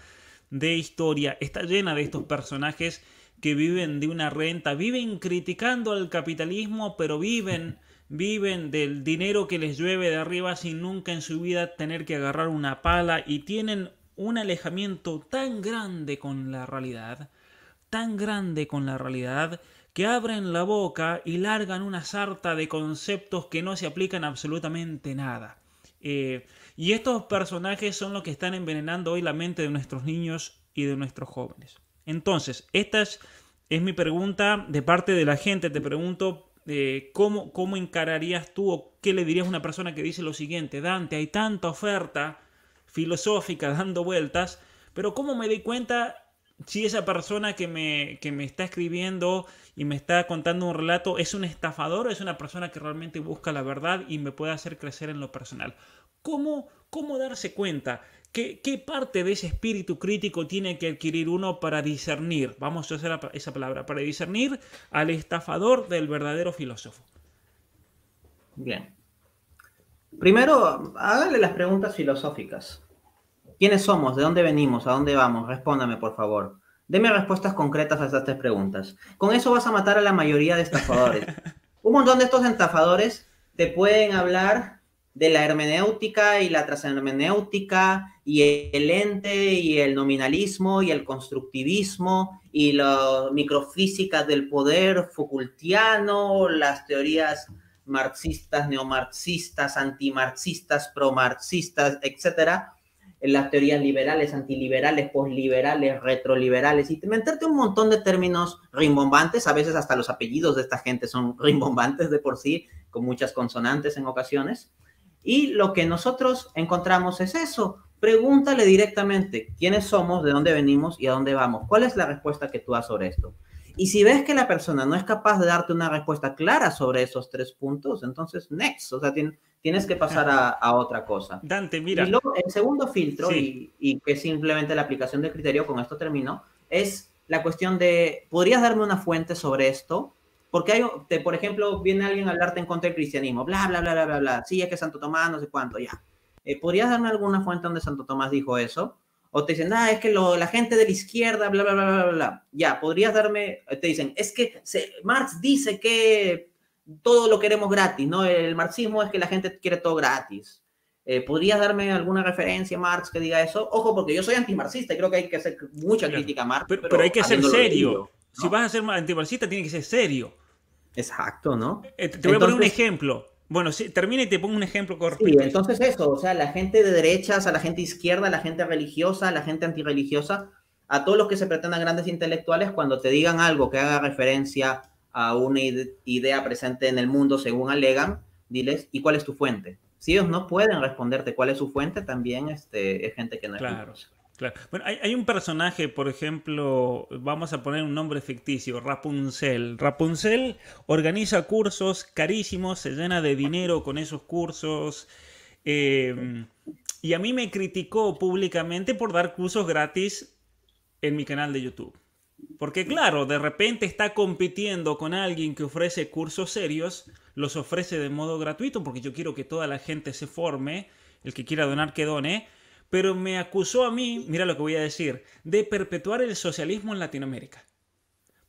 de historia, está llena de estos personajes que viven de una renta, viven criticando al capitalismo, pero viven viven del dinero que les llueve de arriba sin nunca en su vida tener que agarrar una pala y tienen un alejamiento tan grande con la realidad, tan grande con la realidad que abren la boca y largan una sarta de conceptos que no se aplican absolutamente nada. Eh, y estos personajes son los que están envenenando hoy la mente de nuestros niños y de nuestros jóvenes. Entonces, esta es, mi pregunta de parte de la gente. Te pregunto, eh, ¿cómo, ¿cómo encararías tú o qué le dirías a una persona que dice lo siguiente? Dante, hay tanta oferta filosófica dando vueltas, pero ¿cómo me doy cuenta si esa persona que me, que me está escribiendo y me está contando un relato, ¿es un estafador es una persona que realmente busca la verdad y me puede hacer crecer en lo personal? ¿Cómo, cómo darse cuenta? ¿Qué, ¿Qué, parte de ese espíritu crítico tiene que adquirir uno para discernir? Vamos a usar esa palabra, para discernir al estafador del verdadero filósofo. Bien. Primero, hágale las preguntas filosóficas. ¿Quiénes somos? ¿De dónde venimos? ¿A dónde vamos? Respóndame, por favor. Deme respuestas concretas a estas tres preguntas. Con eso vas a matar a la mayoría de estafadores. Un montón de estos estafadores te pueden hablar de la hermenéutica y la trashermenéutica y el ente y el nominalismo y el constructivismo y la microfísica del poder Foucaultiano, las teorías marxistas, neomarxistas, antimarxistas, promarxistas, etcétera en las teorías liberales, antiliberales, posliberales, retroliberales, y meterte un montón de términos rimbombantes, a veces hasta los apellidos de esta gente son rimbombantes de por sí, con muchas consonantes en ocasiones. Y lo que nosotros encontramos es eso. Pregúntale directamente quiénes somos, de dónde venimos y a dónde vamos. ¿Cuál es la respuesta que tú das sobre esto? Y si ves que la persona no es capaz de darte una respuesta clara sobre esos tres puntos, entonces next, o sea, tienes que pasar a, otra cosa. Dante, mira. Y luego, el segundo filtro, y, que es simplemente la aplicación de criterio, con esto termino, es la cuestión de, ¿podrías darme una fuente sobre esto? Porque hay, te, por ejemplo, viene alguien a hablarte en contra del cristianismo, bla, bla, bla, bla, bla, bla, sí, es que Santo Tomás, no sé cuánto, ya. Eh, ¿Podrías darme alguna fuente donde Santo Tomás dijo eso? O te dicen, ah, es que la gente de la izquierda, bla, bla, bla, bla, bla. Ya, podrías darme, te dicen, es que Marx dice que todo lo queremos gratis, ¿no? El marxismo es que la gente quiere todo gratis. Eh, ¿Podrías darme alguna referencia, Marx, que diga eso? Ojo, porque yo soy antimarxista y creo que hay que hacer mucha crítica a Marx. Pero, hay que ser serio. Si vas a ser antimarxista, tiene que ser serio. Exacto, ¿no? Eh, te, voy a poner un ejemplo. Bueno, termina y te pongo un ejemplo correcto. Sí, entonces eso, o sea, la gente de derechas, a la gente izquierda, a la gente religiosa, a la gente antirreligiosa, a todos los que se pretendan grandes intelectuales, cuando te digan algo que haga referencia a una idea presente en el mundo, según alegan, diles, ¿y cuál es tu fuente? Si ellos no pueden responderte cuál es su fuente, también este, es gente que no Claro. Bueno, hay, un personaje, por ejemplo, vamos a poner un nombre ficticio, Rapunzel. Rapunzel organiza cursos carísimos, se llena de dinero con esos cursos. Em, y a mí me criticó públicamente por dar cursos gratis en mi canal de YouTube. Porque claro, de repente está compitiendo con alguien que ofrece cursos serios, los ofrece de modo gratuito, porque yo quiero que toda la gente se forme, el que quiera donar que done pero me acusó a mí, mira lo que voy a decir, de perpetuar el socialismo en Latinoamérica.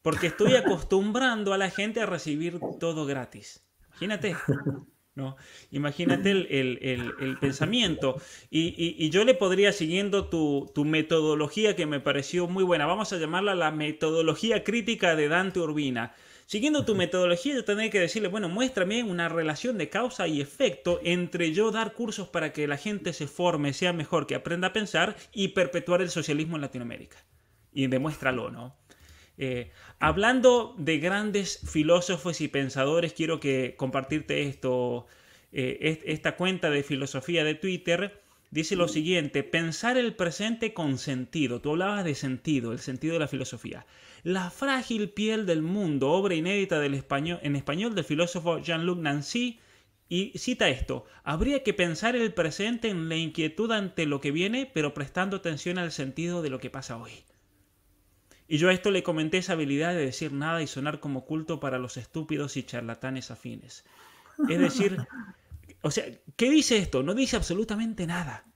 Porque estoy acostumbrando a la gente a recibir todo gratis. Imagínate. ¿no? Imagínate el, pensamiento. Y, yo le podría, siguiendo tu, tu, metodología que me pareció muy buena, vamos a llamarla la metodología crítica de Dante Urbina, Siguiendo tu metodología, yo tendría que decirle, bueno, muéstrame una relación de causa y efecto entre yo dar cursos para que la gente se forme, sea mejor, que aprenda a pensar y perpetuar el socialismo en Latinoamérica. Y demuéstralo, ¿no? Eh, hablando de grandes filósofos y pensadores, quiero que compartirte esto, eh, esta cuenta de filosofía de Twitter. Dice lo siguiente, pensar el presente con sentido. Tú hablabas de sentido, el sentido de la filosofía. La frágil piel del mundo, obra inédita en español del filósofo Jean-Luc Nancy, y cita esto, habría que pensar el presente en la inquietud ante lo que viene, pero prestando atención al sentido de lo que pasa hoy. Y yo a esto le comenté esa habilidad de decir nada y sonar como culto para los estúpidos y charlatanes afines. Es decir, o sea, ¿qué dice esto? No dice absolutamente nada.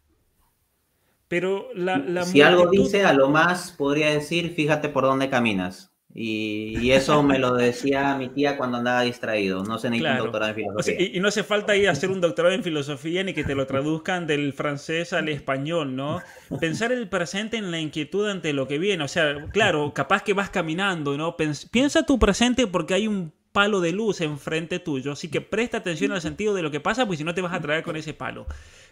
Pero la, si algo dice, a lo más podría decir, fíjate por dónde caminas. Y, eso me lo decía mi tía cuando andaba distraído. No sé ni claro. un doctorado en filosofía. y, no hace falta ir a hacer un doctorado en filosofía ni que te lo traduzcan del francés al español, ¿no? Pensar el presente en la inquietud ante lo que viene. O sea, claro, capaz que vas caminando, ¿no? piensa tu presente porque hay un palo de luz enfrente tuyo, así que presta atención al sentido de lo que pasa, pues si no te vas a traer con ese palo.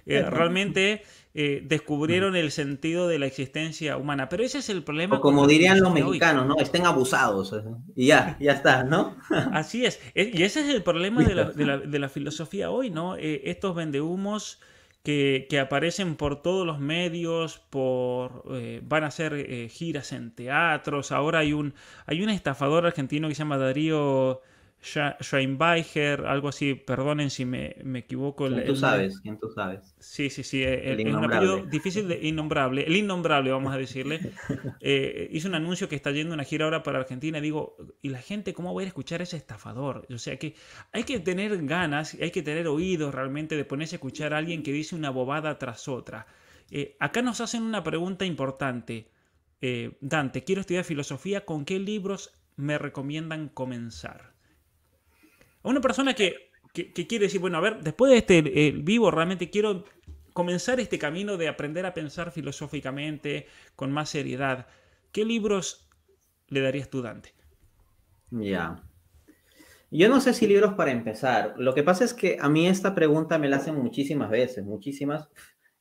Eh, realmente eh, descubrieron el sentido de la existencia humana, pero ese es el problema. como dirían los mexicanos, ¿no? Estén abusados. Eh, y ya, ya está, ¿no? así es. Y ese es el problema de la, filosofía hoy, ¿no? estos vendehumos que, aparecen por todos los medios, por, eh, van a hacer eh, giras en teatros. Ahora hay un, hay un estafador argentino que se llama Darío Schweinbeiger, algo así, perdonen si me, equivoco. ¿Quién tú sabes? tú sabes? Sí, sí, sí, eh, el, eh, es un difícil de innombrable, el innombrable vamos a decirle, eh, hizo un anuncio que está yendo una gira ahora para Argentina, digo, ¿y la gente cómo va a ir a escuchar a ese estafador? O sea que hay que tener ganas, hay que tener oídos realmente de ponerse a escuchar a alguien que dice una bobada tras otra. Eh, acá nos hacen una pregunta importante. Dante, quiero estudiar filosofía, ¿con qué libros me recomiendan comenzar? Una persona que, quiere decir, bueno, a ver, después de este vivo realmente quiero comenzar este camino de aprender a pensar filosóficamente con más seriedad. ¿Qué libros le darías tú, Dante? Ya. Yo no sé si libros para empezar. Lo que pasa es que a mí esta pregunta me la hacen muchísimas veces, muchísimas.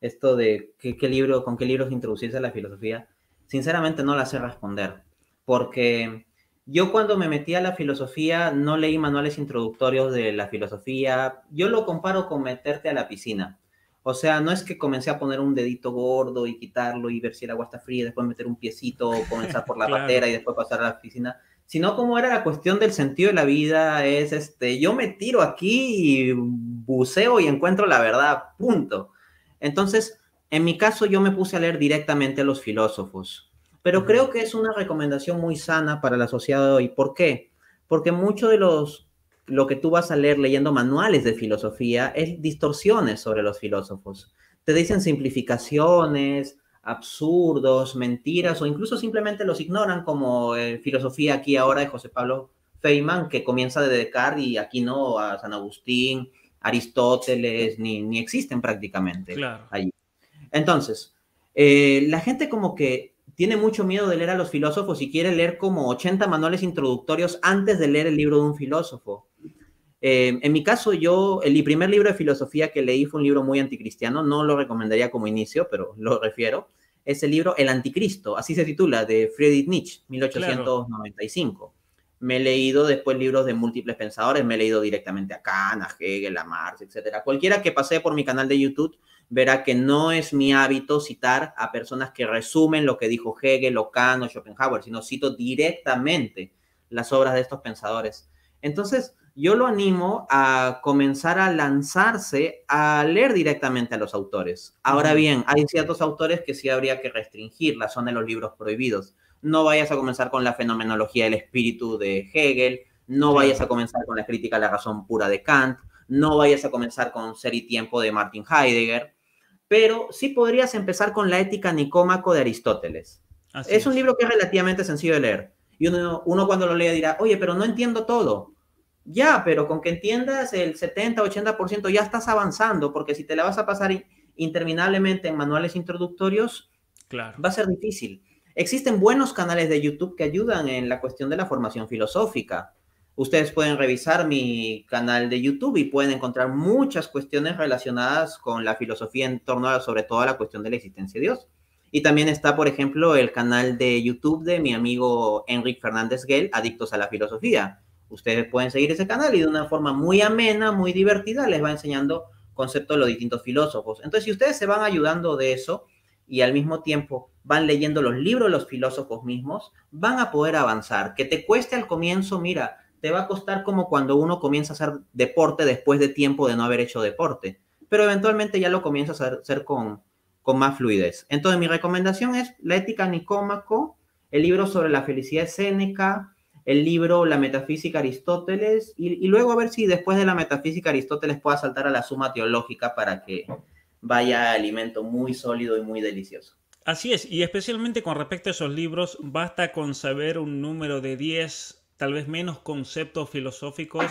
Esto de qué, libro, con qué libros introducirse a la filosofía. Sinceramente no la sé responder, porque yo cuando me metí a la filosofía no leí manuales introductorios de la filosofía. Yo lo comparo con meterte a la piscina. O sea, no es que comencé a poner un dedito gordo y quitarlo y ver si el agua está fría, después meter un piecito, comenzar por la patera y después pasar a la piscina, sino como era la cuestión del sentido de la vida, es este, yo me tiro aquí y buceo y encuentro la verdad, punto. Entonces, en mi caso yo me puse a leer directamente a los filósofos, pero creo que es una recomendación muy sana para la sociedad de hoy. ¿Por qué? Porque mucho de los lo que tú vas a leer leyendo manuales de filosofía es distorsiones sobre los filósofos. Te dicen simplificaciones, absurdos, mentiras o incluso simplemente los ignoran como en eh, filosofía aquí ahora de José Pablo Feynman que comienza de Descartes y aquí no a San Agustín, Aristóteles ni, existen prácticamente Entonces, eh, la gente como que tiene mucho miedo de leer a los filósofos y quiere leer como 80 manuales introductorios antes de leer el libro de un filósofo. Eh, en mi caso, yo, el primer libro de filosofía que leí fue un libro muy anticristiano, no lo recomendaría como inicio, pero lo refiero. Es el libro El Anticristo, así se titula, de Friedrich Nietzsche, 1895. Me he leído después libros de múltiples pensadores, me he leído directamente a Kant, a Hegel, a Marx, etc. Cualquiera que pase por mi canal de YouTube verá que no es mi hábito citar a personas que resumen lo que dijo Hegel o Kant o Schopenhauer, sino cito directamente las obras de estos pensadores. Entonces, yo lo animo a comenzar a lanzarse a leer directamente a los autores. Ahora bien, hay ciertos autores que sí habría que restringir, la zona de los libros prohibidos. No vayas a comenzar con la fenomenología del espíritu de Hegel, no vayas a comenzar con la crítica a la razón pura de Kant, no vayas a comenzar con Ser y Tiempo de Martin Heidegger, pero sí podrías empezar con la ética nicómaco de Aristóteles. es, un libro que es relativamente sencillo de leer. Y uno, cuando lo lea dirá, oye, pero no entiendo todo. Ya, pero con que entiendas el 70, 80% ya estás avanzando, porque si te la vas a pasar interminablemente en manuales introductorios, va a ser difícil. Existen buenos canales de YouTube que ayudan en la cuestión de la formación filosófica. Ustedes pueden revisar mi canal de YouTube y pueden encontrar muchas cuestiones relacionadas con la filosofía en torno a, sobre todo a la cuestión de la existencia de Dios. Y también está, por ejemplo, el canal de YouTube de mi amigo Enrique Fernández Gell, Adictos a la Filosofía. Ustedes pueden seguir ese canal y de una forma muy amena, muy divertida, les va enseñando conceptos de los distintos filósofos. Entonces, si ustedes se van ayudando de eso y al mismo tiempo van leyendo los libros de los filósofos mismos, van a poder avanzar. Que te cueste al comienzo, mira, te va a costar como cuando uno comienza a hacer deporte después de tiempo de no haber hecho deporte, pero eventualmente ya lo comienzas a hacer con, con más fluidez. Entonces mi recomendación es La ética Nicómaco, el libro sobre la felicidad escénica, el libro La metafísica Aristóteles y, luego a ver si después de la metafísica Aristóteles pueda saltar a la suma teológica para que vaya alimento muy sólido y muy delicioso. Así es, y especialmente con respecto a esos libros, basta con saber un número de 10 tal vez menos conceptos filosóficos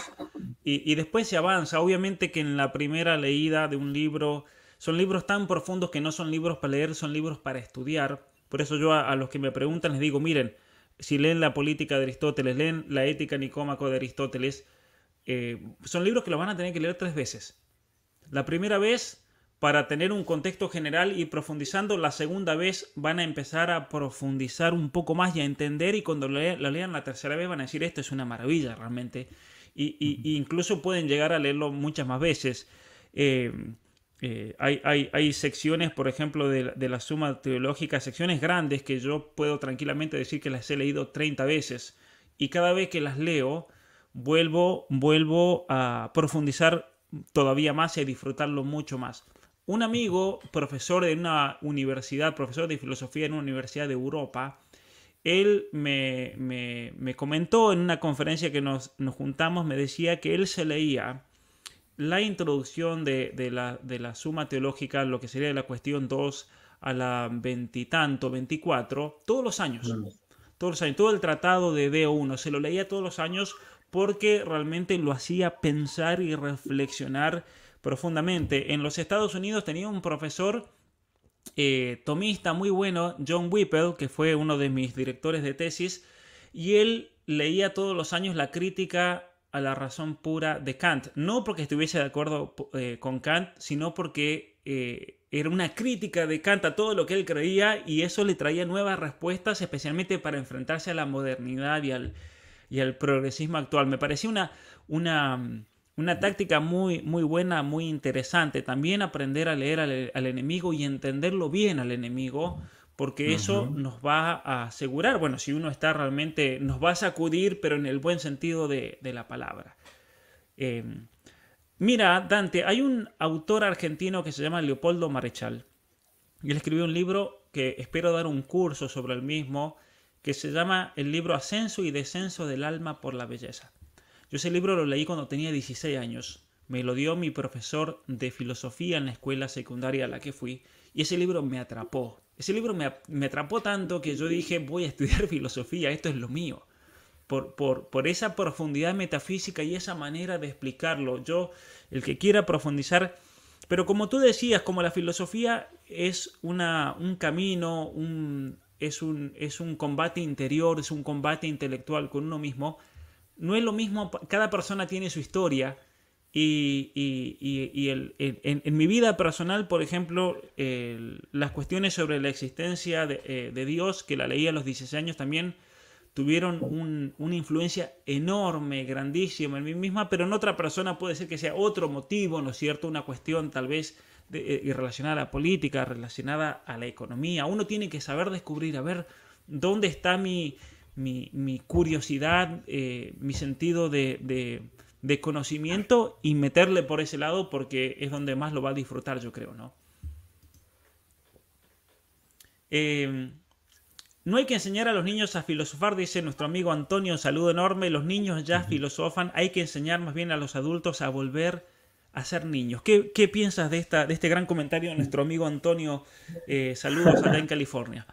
y, después se avanza. Obviamente que en la primera leída de un libro son libros tan profundos que no son libros para leer, son libros para estudiar. Por eso yo a, los que me preguntan les digo, miren, si leen la política de Aristóteles, leen la ética nicómaco de Aristóteles, eh, son libros que lo van a tener que leer tres veces. La primera vez para tener un contexto general y profundizando la segunda vez van a empezar a profundizar un poco más y a entender y cuando lo, lean, la tercera vez van a decir esto es una maravilla realmente E incluso pueden llegar a leerlo muchas más veces eh, eh, hay, secciones por ejemplo de, la suma teológica secciones grandes que yo puedo tranquilamente decir que las he leído 30 veces y cada vez que las leo vuelvo vuelvo a profundizar todavía más y a disfrutarlo mucho más un amigo, profesor de una universidad, profesor de filosofía en una universidad de Europa, él me, comentó en una conferencia que nos, juntamos, me decía que él se leía la introducción de, de, la, suma teológica, lo que sería la cuestión 2 a la veintitanto, 24, todos los años. Todos los años, todo el tratado de D1, se lo leía todos los años porque realmente lo hacía pensar y reflexionar profundamente. En los Estados Unidos tenía un profesor eh, tomista muy bueno, John Whipple, que fue uno de mis directores de tesis, y él leía todos los años la crítica a la razón pura de Kant. No porque estuviese de acuerdo eh, con Kant, sino porque eh, era una crítica de Kant a todo lo que él creía y eso le traía nuevas respuestas, especialmente para enfrentarse a la modernidad y al, y progresismo actual. Me parecía una, una una táctica muy, muy buena, muy interesante. También aprender a leer al, enemigo y entenderlo bien al enemigo, porque eso nos va a asegurar, bueno, si uno está realmente, nos va a sacudir, pero en el buen sentido de, la palabra. Eh, mira, Dante, hay un autor argentino que se llama Leopoldo Marechal. Y él escribió un libro que espero dar un curso sobre el mismo, que se llama el libro Ascenso y Descenso del Alma por la Belleza. Yo ese libro lo leí cuando tenía 16 años. Me lo dio mi profesor de filosofía en la escuela secundaria a la que fui. Y ese libro me atrapó. Ese libro me, me atrapó tanto que yo dije, voy a estudiar filosofía, esto es lo mío. Por, por, por, esa profundidad metafísica y esa manera de explicarlo. Yo, el que quiera profundizar, pero como tú decías, como la filosofía es una, un camino, un, es, un, es un combate interior, es un combate intelectual con uno mismo, no es lo mismo, cada persona tiene su historia. Y, en, mi vida personal, por ejemplo, las cuestiones sobre la existencia eh, de, Dios, que la leí a los 16 años también, tuvieron una influencia enorme, grandísima en mí misma, pero en otra persona puede ser que sea otro motivo, ¿no es cierto? Una cuestión tal vez eh, relacionada a la política, relacionada a la economía. Uno tiene que saber descubrir, a ver, dónde está mi, mi, curiosidad, eh, mi sentido de, conocimiento y meterle por ese lado porque es donde más lo va a disfrutar, yo creo, ¿no? Em, no hay que enseñar a los niños a filosofar, dice nuestro amigo Antonio, saludo enorme, los niños ya filosofan, hay que enseñar más bien a los adultos a volver a ser niños. ¿Qué, piensas de, este gran comentario de nuestro amigo Antonio? Eh, saludos allá en California.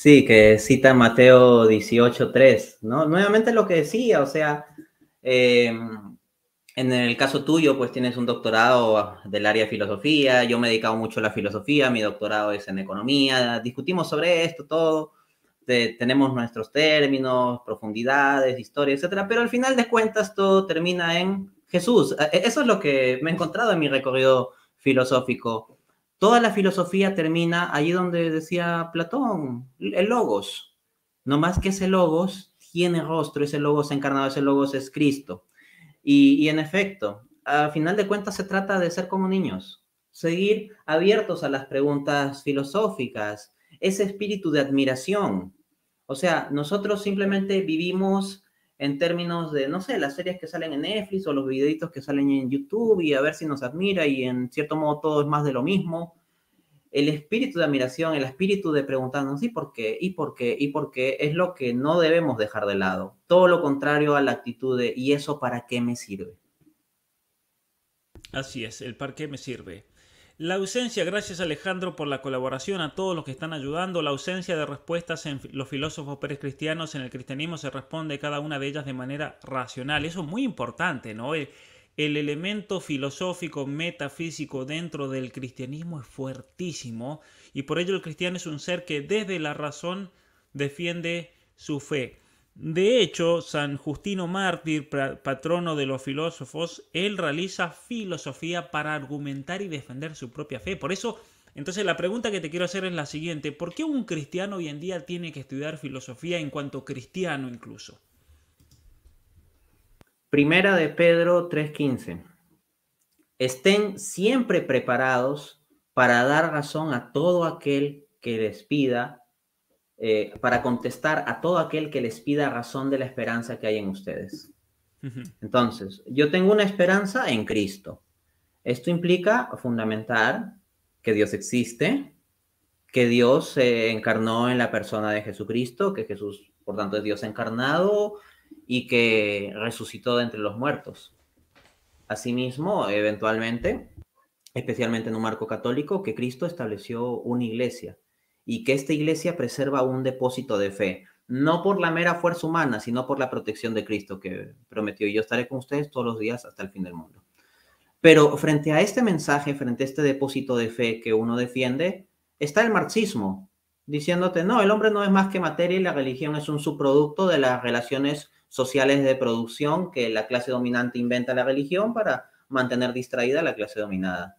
Sí, que cita Mateo 18.3, ¿no? Nuevamente lo que decía, o sea, em, en el caso tuyo, pues tienes un doctorado del área de filosofía, yo me he dedicado mucho a la filosofía, mi doctorado es en economía, discutimos sobre esto, todo, tenemos nuestros términos, profundidades, historia, etcétera, pero al final de cuentas todo termina en Jesús. E, eso es lo que me he encontrado en mi recorrido filosófico. Toda la filosofía termina allí donde decía Platón, el logos. No más que ese logos tiene rostro, ese logos encarnado, ese logos es Cristo. Y, en efecto, al final de cuentas se trata de ser como niños, seguir abiertos a las preguntas filosóficas, ese espíritu de admiración. O sea, nosotros simplemente vivimos en términos de, no sé, las series que salen en Netflix o los videitos que salen en YouTube y a ver si nos admira y en cierto modo todo es más de lo mismo. El espíritu de admiración, el espíritu de preguntarnos y por qué, y por qué, y por qué, es lo que no debemos dejar de lado. Todo lo contrario a la actitud de, ¿y eso para qué me sirve? Así es, el para qué me sirve. La ausencia, gracias Alejandro por la colaboración a todos los que están ayudando, la ausencia de respuestas en los filósofos precristianos en el cristianismo se responde cada una de ellas de manera racional. Eso es muy importante, ¿no? El, el elemento filosófico, metafísico dentro del cristianismo es fuertísimo y por ello el cristiano es un ser que desde la razón defiende su fe. De hecho, San Justino Mártir, patrono de los filósofos, él realiza filosofía para argumentar y defender su propia fe. Por eso, entonces la pregunta que te quiero hacer es la siguiente. ¿Por qué un cristiano hoy en día tiene que estudiar filosofía en cuanto cristiano incluso? Primera de Pedro 3:15. Estén siempre preparados para dar razón a todo aquel que despida, eh, para contestar a todo aquel que les pida razón de la esperanza que hay en ustedes. Entonces, yo tengo una esperanza en Cristo. Esto implica fundamentar que Dios existe, que Dios se encarnó en la persona de Jesucristo, que Jesús, por tanto, es Dios encarnado y que resucitó de entre los muertos. Asimismo, eventualmente, especialmente en un marco católico, que Cristo estableció una iglesia y que esta iglesia preserva un depósito de fe, no por la mera fuerza humana, sino por la protección de Cristo que prometió, y yo estaré con ustedes todos los días hasta el fin del mundo. Pero frente a este mensaje, frente a este depósito de fe que uno defiende, está el marxismo, diciéndote, no, el hombre no es más que materia y la religión es un subproducto de las relaciones sociales de producción que la clase dominante inventa la religión para mantener distraída a la clase dominada.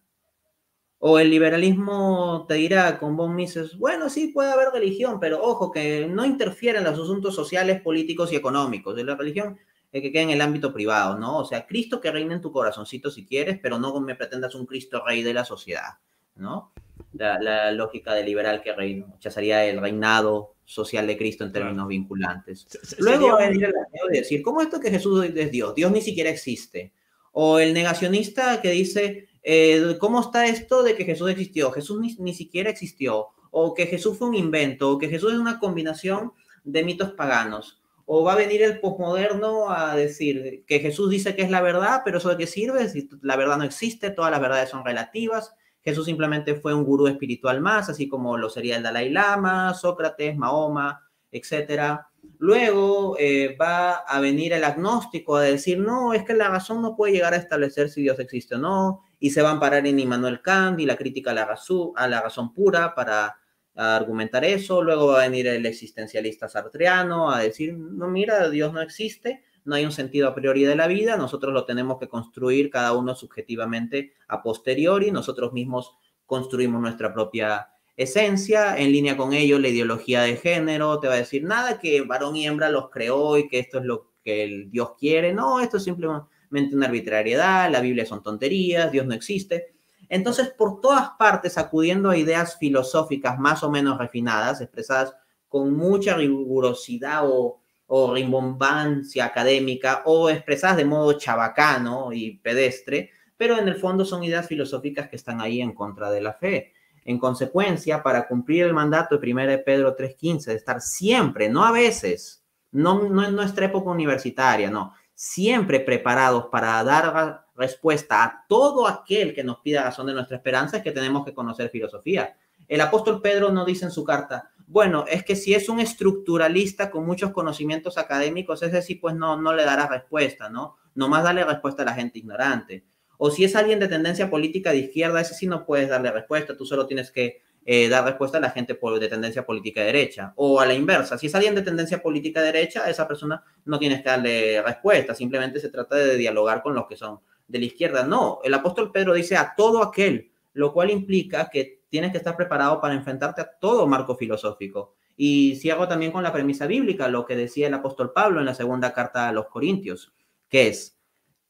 O el liberalismo te dirá con vos Mises, bueno, sí puede haber religión, pero ojo, que no interfieran los asuntos sociales, políticos y económicos. De la religión es eh, que quede en el ámbito privado, ¿no? O sea, Cristo que reina en tu corazoncito si quieres, pero no me pretendas un Cristo rey de la sociedad, ¿no? La, lógica del liberal que reina, o sería el reinado social de Cristo en términos vinculantes. Luego de decir, ¿cómo esto que Jesús es Dios? Dios ni siquiera existe. O el negacionista que dice, eh, ¿Cómo está esto de que Jesús existió? Jesús ni, siquiera existió, o que Jesús fue un invento, o que Jesús es una combinación de mitos paganos. O va a venir el posmoderno a decir que Jesús dice que es la verdad, pero ¿eso de qué sirve? Si la verdad no existe, todas las verdades son relativas. Jesús simplemente fue un gurú espiritual más, así como lo sería el Dalai Lama, Sócrates, Mahoma, etc. Luego eh, va a venir el agnóstico a decir, no, es que la razón no puede llegar a establecer si Dios existe o no, y se van a parar en Immanuel Kant y la crítica a la, razón, pura para argumentar eso. Luego va a venir el existencialista sartreano a decir, no, mira, Dios no existe, no hay un sentido a priori de la vida, nosotros lo tenemos que construir cada uno subjetivamente a posteriori, nosotros mismos construimos nuestra propia esencia, en línea con ello la ideología de género te va a decir nada que varón y hembra los creó y que esto es lo que el Dios quiere, no, esto es simplemente mente una arbitrariedad, la Biblia son tonterías, Dios no existe. Entonces, por todas partes, acudiendo a ideas filosóficas más o menos refinadas, expresadas con mucha rigurosidad o, o rimbombancia académica, o expresadas de modo chabacano y pedestre, pero en el fondo son ideas filosóficas que están ahí en contra de la fe. En consecuencia, para cumplir el mandato de 1 Pedro 3.15, de estar siempre, no a veces, no, no en nuestra época universitaria, no, siempre preparados para dar respuesta a todo aquel que nos pida razón de nuestra esperanza, es que tenemos que conocer filosofía. El apóstol Pedro no dice en su carta, bueno, es que si es un estructuralista con muchos conocimientos académicos, ese sí pues no, no le dará respuesta, ¿no? Nomás darle respuesta a la gente ignorante. O si es alguien de tendencia política de izquierda, ese sí no puedes darle respuesta, tú solo tienes que eh, dar respuesta a la gente por, de tendencia política derecha. O a la inversa, si es alguien de tendencia política derecha, esa persona no tienes que darle respuesta, simplemente se trata de dialogar con los que son de la izquierda. No, el apóstol Pedro dice a todo aquel, lo cual implica que tienes que estar preparado para enfrentarte a todo marco filosófico. Y si hago también con la premisa bíblica, lo que decía el apóstol Pablo en la segunda carta a los Corintios, que es,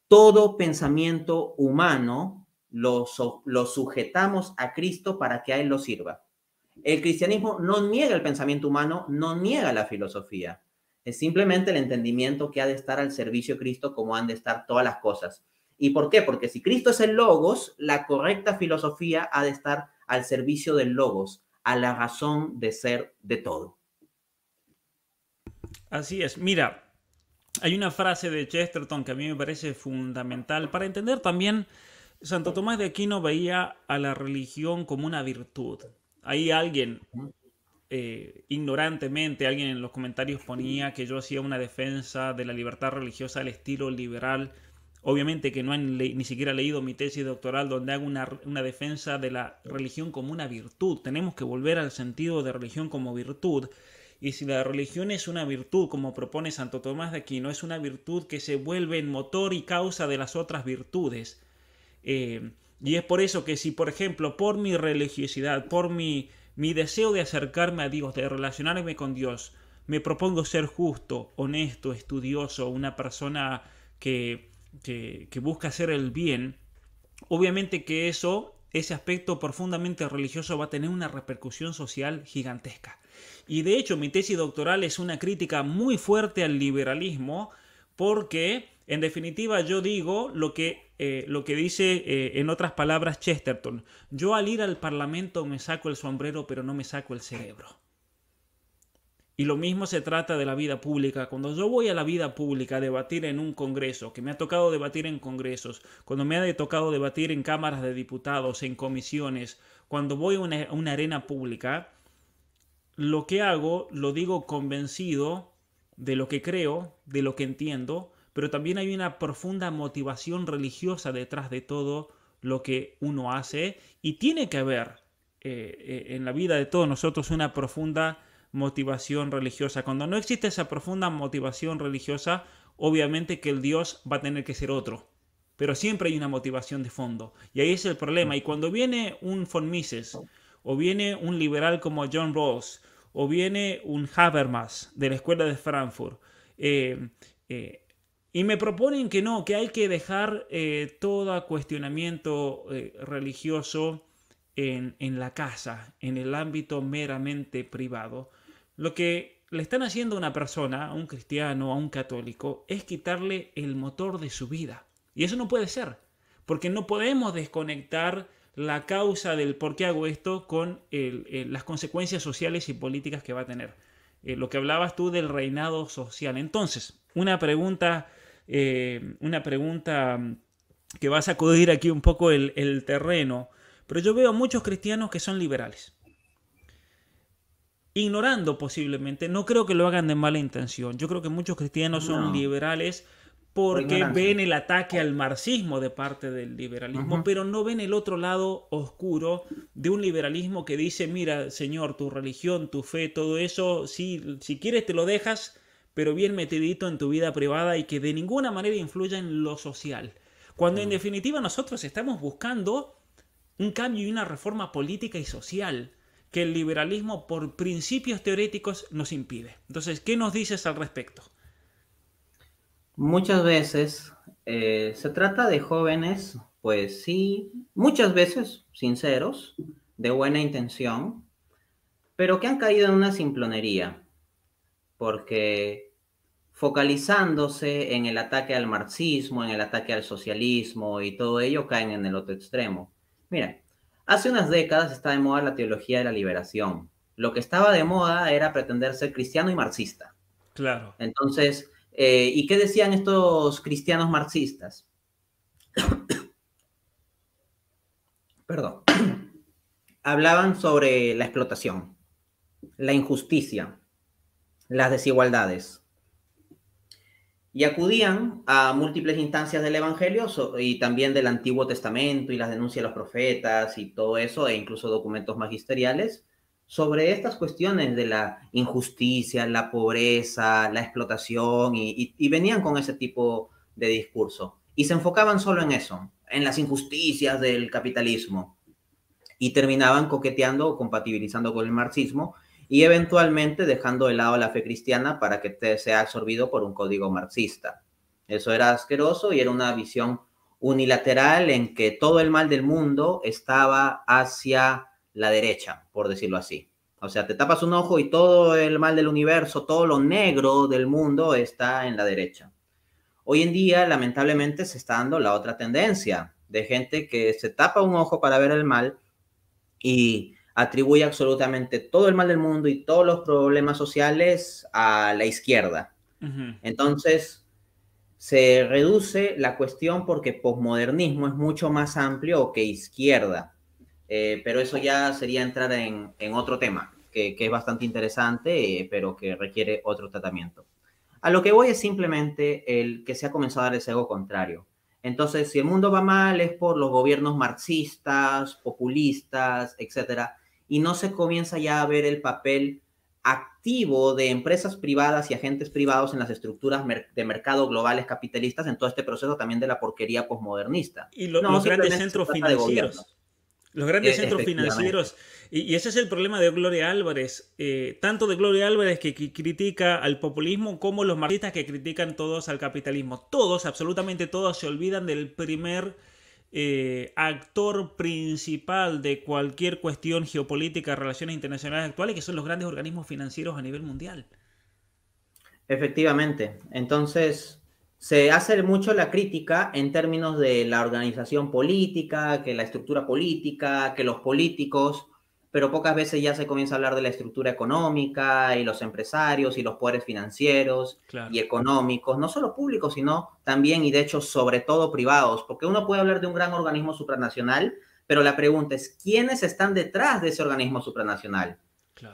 todo pensamiento humano lo, sujetamos a Cristo para que a Él lo sirva. El cristianismo no niega el pensamiento humano, no niega la filosofía. Es simplemente el entendimiento que ha de estar al servicio de Cristo como han de estar todas las cosas. ¿Y por qué? Porque si Cristo es el logos, la correcta filosofía ha de estar al servicio del logos, a la razón de ser de todo. Así es. Mira, hay una frase de Chesterton que a mí me parece fundamental para entender también Santo Tomás de Aquino veía a la religión como una virtud. Ahí alguien, eh, ignorantemente, alguien en los comentarios ponía que yo hacía una defensa de la libertad religiosa al estilo liberal. Obviamente que no han ni siquiera leído mi tesis doctoral donde hago una, una defensa de la religión como una virtud. Tenemos que volver al sentido de religión como virtud. Y si la religión es una virtud, como propone Santo Tomás de Aquino, es una virtud que se vuelve en motor y causa de las otras virtudes eh, y es por eso que si, por ejemplo, por mi religiosidad, por mi, mi deseo de acercarme a Dios, de relacionarme con Dios, me propongo ser justo, honesto, estudioso, una persona que, que, que busca hacer el bien, obviamente que eso, ese aspecto profundamente religioso va a tener una repercusión social gigantesca. Y de hecho mi tesis doctoral es una crítica muy fuerte al liberalismo porque, en definitiva, yo digo lo que eh, lo que dice eh, en otras palabras Chesterton, yo al ir al Parlamento me saco el sombrero pero no me saco el cerebro. Y lo mismo se trata de la vida pública. Cuando yo voy a la vida pública a debatir en un congreso, que me ha tocado debatir en congresos, cuando me ha tocado debatir en cámaras de diputados, en comisiones, cuando voy a una arena pública, lo que hago lo digo convencido de lo que creo, de lo que entiendo, pero también hay una profunda motivación religiosa detrás de todo lo que uno hace y tiene que haber eh, eh, en la vida de todos nosotros una profunda motivación religiosa. Cuando no existe esa profunda motivación religiosa, obviamente que el Dios va a tener que ser otro. Pero siempre hay una motivación de fondo. Y ahí es el problema. Y cuando viene un von Mises, o viene un liberal como John Rawls, o viene un Habermas de la Escuela de Frankfurt, eh, eh y me proponen que no, que hay que dejar eh, todo cuestionamiento eh, religioso en, la casa, en el ámbito meramente privado. Lo que le están haciendo a una persona, a un cristiano, a un católico, es quitarle el motor de su vida. Y eso no puede ser, porque no podemos desconectar la causa del por qué hago esto con las consecuencias sociales y políticas que va a tener. Eh, lo que hablabas tú del reinado social. Entonces, una pregunta eh, una pregunta mm, que va a sacudir aquí un poco el, terreno, pero yo veo muchos cristianos que son liberales ignorando posiblemente. No creo que lo hagan de mala intención. Yo creo que muchos cristianos son liberales porque ven el ataque al marxismo de parte del liberalismo, pero no ven el otro lado oscuro de un liberalismo que dice, mira, Señor, tu religión, tu fe, todo eso, si quieres te lo dejas, pero bien metidito en tu vida privada y que de ninguna manera influya en lo social. Cuando en definitiva nosotros estamos buscando un cambio y una reforma política y social que el liberalismo por principios teóricos nos impide. Entonces, ¿qué nos dices al respecto? Muchas veces eh, se trata de jóvenes, pues sí, muchas veces sinceros, de buena intención, pero que han caído en una simplonería porque focalizándose en el ataque al marxismo, en el ataque al socialismo y todo ello, caen en el otro extremo. Mira, hace unas décadas está de moda la teología de la liberación. Lo que estaba de moda era pretender ser cristiano y marxista. Claro. Entonces, eh, ¿y qué decían estos cristianos marxistas? Perdón. Hablaban sobre la explotación, la injusticia, las desigualdades. Y acudían a múltiples instancias del Evangelio y también del Antiguo Testamento y las denuncias de los profetas y todo eso, e incluso documentos magisteriales, sobre estas cuestiones de la injusticia, la pobreza, la explotación, y, venían con ese tipo de discurso. Y se enfocaban solo en eso, en las injusticias del capitalismo y terminaban coqueteando o compatibilizando con el marxismo y eventualmente dejando de lado la fe cristiana para que te sea absorbido por un código marxista. Eso era asqueroso y era una visión unilateral en que todo el mal del mundo estaba hacia la derecha, por decirlo así. O sea, te tapas un ojo y todo el mal del universo, todo lo negro del mundo está en la derecha. Hoy en día, lamentablemente, se está dando la otra tendencia de gente que se tapa un ojo para ver el mal y atribuye absolutamente todo el mal del mundo y todos los problemas sociales a la izquierda. Entonces, se reduce la cuestión porque posmodernismo es mucho más amplio que izquierda, eh, pero eso ya sería entrar en, otro tema, que, es bastante interesante, eh, pero que requiere otro tratamiento. A lo que voy es simplemente el que se ha comenzado a dar ese ego contrario. Entonces, si el mundo va mal es por los gobiernos marxistas, populistas, etcétera, y no se comienza ya a ver el papel activo de empresas privadas y agentes privados en las estructuras de mercado globales capitalistas en todo este proceso también de la porquería posmodernista. Y los grandes e, centros financieros. Los grandes centros financieros. Y, ese es el problema de Gloria Álvarez. Eh, tanto de Gloria Álvarez que, critica al populismo como los marxistas que critican todos al capitalismo. Todos, absolutamente todos, se olvidan del primer eh, actor principal de cualquier cuestión geopolítica, relaciones internacionales actuales, que son los grandes organismos financieros a nivel mundial. Efectivamente. Entonces, se hace mucho la crítica en términos de la organización política, que la estructura política, que los políticos, pero pocas veces ya se comienza a hablar de la estructura económica y los empresarios y los poderes financieros y económicos, no solo públicos, sino también y de hecho sobre todo privados, porque uno puede hablar de un gran organismo supranacional, pero la pregunta es, ¿quiénes están detrás de ese organismo supranacional?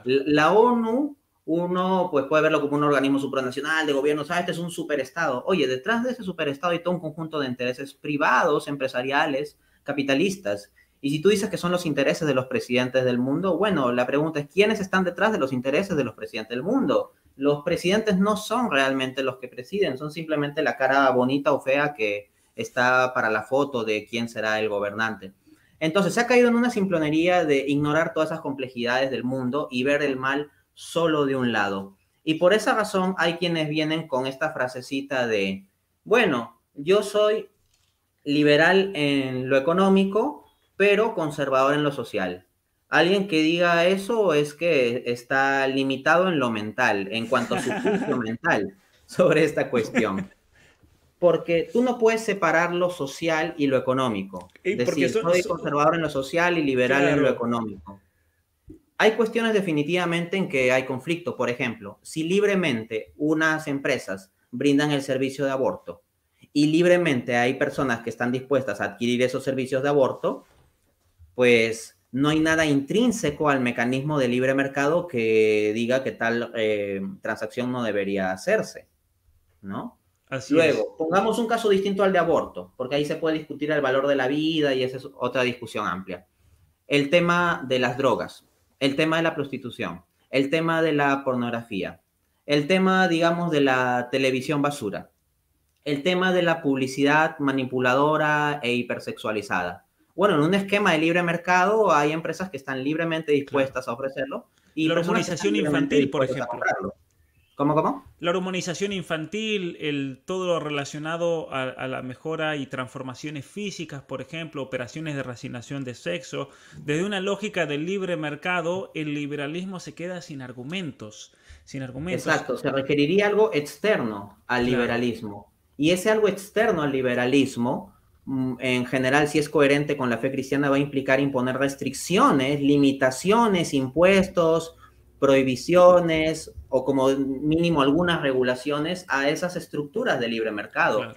La ONU, uno pues puede verlo como un organismo supranacional de gobierno, ¿sabes? Ah, este es un superestado. Oye, detrás de ese superestado hay todo un conjunto de intereses privados, empresariales, capitalistas, y si tú dices que son los intereses de los presidentes del mundo, bueno, la pregunta es, ¿quiénes están detrás de los intereses de los presidentes del mundo? Los presidentes no son realmente los que presiden, son simplemente la cara bonita o fea que está para la foto de quién será el gobernante. Entonces, se ha caído en una simplonería de ignorar todas esas complejidades del mundo y ver el mal solo de un lado. Y por esa razón hay quienes vienen con esta frasecita de, bueno, yo soy liberal en lo económico, pero conservador en lo social. Alguien que diga eso es que está limitado en lo mental, en cuanto a su juicio mental sobre esta cuestión. Porque tú no puedes separar lo social y lo económico. Es Decir, soy conservador en lo social y liberal en lo económico. Hay cuestiones definitivamente en que hay conflicto. Por ejemplo, si libremente unas empresas brindan el servicio de aborto y libremente hay personas que están dispuestas a adquirir esos servicios de aborto, pues no hay nada intrínseco al mecanismo de libre mercado que diga que tal eh, transacción no debería hacerse, ¿no? Luego, pongamos un caso distinto al de aborto, porque ahí se puede discutir el valor de la vida y esa es otra discusión amplia. El tema de las drogas, el tema de la prostitución, el tema de la pornografía, el tema, digamos, de la televisión basura, el tema de la publicidad manipuladora e hipersexualizada, bueno, en un esquema de libre mercado hay empresas que están libremente dispuestas a ofrecerlo. Y la hormonización infantil, por ejemplo. ¿Cómo, cómo? La hormonización infantil, todo lo relacionado a, la mejora y transformaciones físicas, por ejemplo, operaciones de racinación de sexo. Desde una lógica del libre mercado, el liberalismo se queda sin argumentos. Sin argumentos. Exacto, se requeriría algo externo al liberalismo. Y ese algo externo al liberalismo Mm, en general, si es coherente con la fe cristiana, va a implicar imponer restricciones, limitaciones, impuestos, prohibiciones o como mínimo algunas regulaciones a esas estructuras de libre mercado.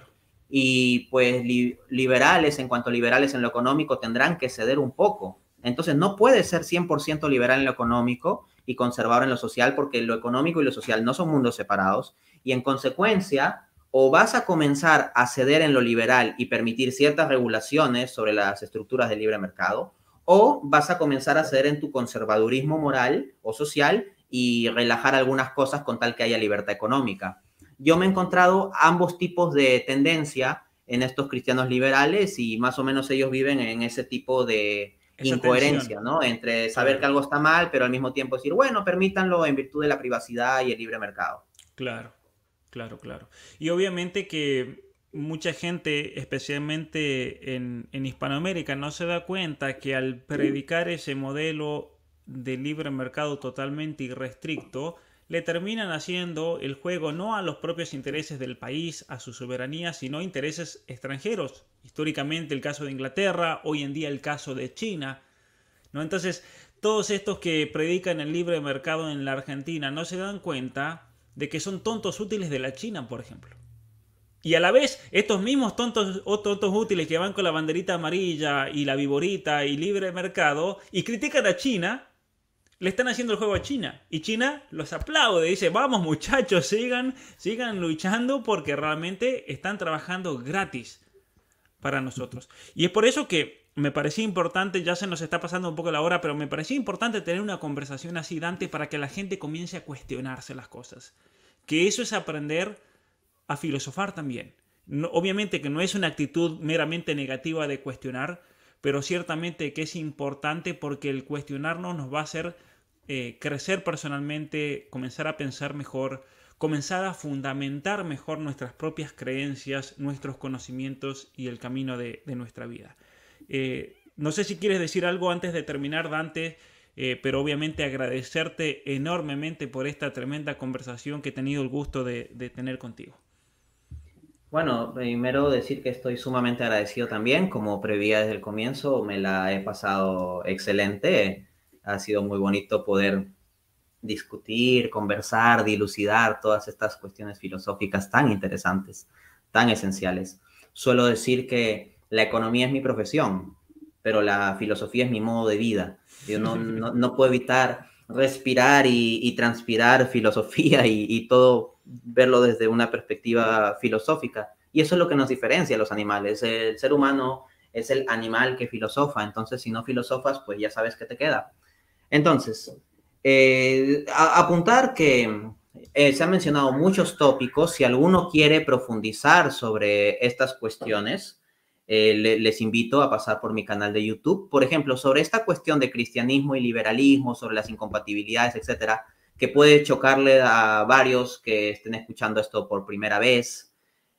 Y pues liberales, en cuanto liberales en lo económico, tendrán que ceder un poco. Entonces no puede ser 100% liberal en lo económico y conservador en lo social porque lo económico y lo social no son mundos separados. Y en consecuencia, o vas a comenzar a ceder en lo liberal y permitir ciertas regulaciones sobre las estructuras del libre mercado, o vas a comenzar a ceder en tu conservadurismo moral o social y relajar algunas cosas con tal que haya libertad económica. Yo me he encontrado ambos tipos de tendencia en estos cristianos liberales y más o menos ellos viven en ese tipo de incoherencia, ¿no? Entre saber que algo está mal, pero al mismo tiempo decir, bueno, permítanlo en virtud de la privacidad y el libre mercado. Claro. Claro, claro. Y obviamente que mucha gente, especialmente en, Hispanoamérica, no se da cuenta que al predicar ese modelo de libre mercado totalmente irrestricto, le terminan haciendo el juego no a los propios intereses del país, a su soberanía, sino a intereses extranjeros. Históricamente el caso de Inglaterra, hoy en día el caso de China. ¿no? Entonces, todos estos que predican el libre mercado en la Argentina no se dan cuenta de que son tontos útiles de la China, por ejemplo. Y a la vez, estos mismos tontos, o tontos útiles que van con la banderita amarilla y la viborita y libre mercado y critican a China, le están haciendo el juego a China. Y China los aplaude, y dice, vamos muchachos, sigan, sigan luchando porque realmente están trabajando gratis para nosotros. Y es por eso que me parecía importante, ya se nos está pasando un poco la hora, pero me parecía importante tener una conversación así, Dante, para que la gente comience a cuestionarse las cosas. Que eso es aprender a filosofar también. obviamente que no es una actitud meramente negativa de cuestionar, pero ciertamente que es importante porque el cuestionarnos nos va a hacer eh, crecer personalmente, comenzar a pensar mejor, comenzar a fundamentar mejor nuestras propias creencias, nuestros conocimientos y el camino de nuestra vida. Eh, no sé si quieres decir algo antes de terminar, Dante, eh, pero obviamente agradecerte enormemente por esta tremenda conversación que he tenido el gusto de, de tener contigo. Bueno, primero decir que estoy sumamente agradecido también, como prevía desde el comienzo, me la he pasado excelente, ha sido muy bonito poder discutir, conversar, dilucidar todas estas cuestiones filosóficas tan interesantes, tan esenciales. Suelo decir que la economía es mi profesión, pero la filosofía es mi modo de vida. Yo no, no, puedo evitar respirar y, transpirar filosofía y, todo verlo desde una perspectiva filosófica. Y eso es lo que nos diferencia a los animales. El ser humano es el animal que filosofa, entonces si no filosofas, pues ya sabes qué te queda. Entonces, eh, apuntar que eh, se han mencionado muchos tópicos, si alguno quiere profundizar sobre estas cuestiones, eh, les invito a pasar por mi canal de YouTube. Por ejemplo, sobre esta cuestión de cristianismo y liberalismo, sobre las incompatibilidades, etcétera, que puede chocarle a varios que estén escuchando esto por primera vez.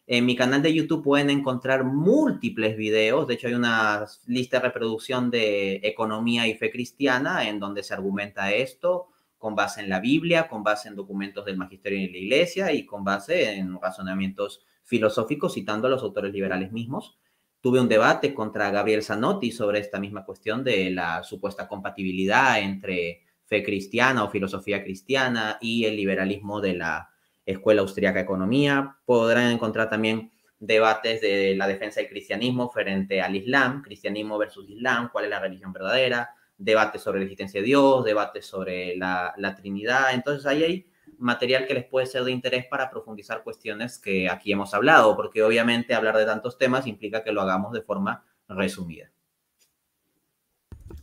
En mi canal de YouTube pueden encontrar múltiples videos. De hecho, hay una lista de reproducción de economía y fe cristiana en donde se argumenta esto con base en la Biblia, con base en documentos del magisterio de la iglesia y con base en razonamientos filosóficos citando a los autores liberales mismos tuve un debate contra Gabriel Zanotti sobre esta misma cuestión de la supuesta compatibilidad entre fe cristiana o filosofía cristiana y el liberalismo de la Escuela Austriaca de Economía. Podrán encontrar también debates de la defensa del cristianismo frente al Islam, cristianismo versus Islam, cuál es la religión verdadera, debates sobre la existencia de Dios, debates sobre la, la Trinidad. Entonces ahí hay material que les puede ser de interés para profundizar cuestiones que aquí hemos hablado, porque obviamente hablar de tantos temas implica que lo hagamos de forma resumida.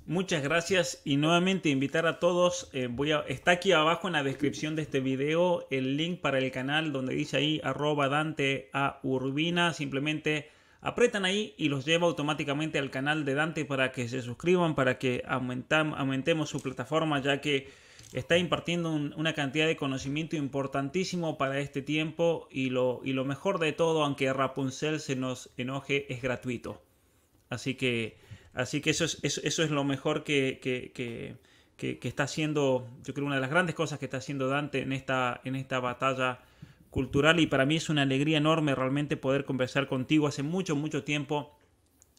Muchas gracias y nuevamente invitar a todos, eh, voy está aquí abajo en la descripción de este video el link para el canal donde dice ahí arroba Dante a Urbina, simplemente apretan ahí y los lleva automáticamente al canal de Dante para que se suscriban, para que aumentemos su plataforma ya que está impartiendo una cantidad de conocimiento importantísimo para este tiempo y lo, y lo mejor de todo, aunque Rapunzel se nos enoje, es gratuito. Así que, así que eso, es, eso, es lo mejor que, está haciendo, yo creo, una de las grandes cosas que está haciendo Dante en esta, en esta batalla cultural y para mí es una alegría enorme realmente poder conversar contigo. Hace mucho, mucho tiempo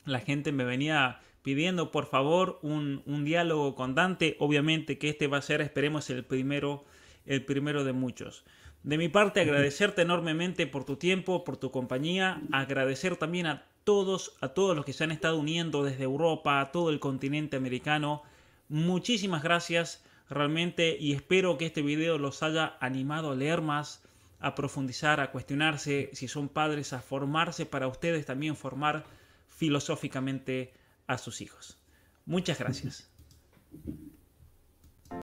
la gente me venía pidiendo por favor un, diálogo con Dante. Obviamente que este va a ser, esperemos, el primero, el primero de muchos. De mi parte, agradecerte enormemente por tu tiempo, por tu compañía, agradecer también a todos, a todos los que se han estado uniendo desde Europa, a todo el continente americano. Muchísimas gracias realmente y espero que este video los haya animado a leer más, a profundizar, a cuestionarse, si son padres, a formarse para ustedes también formar filosóficamente a sus hijos. Muchas gracias.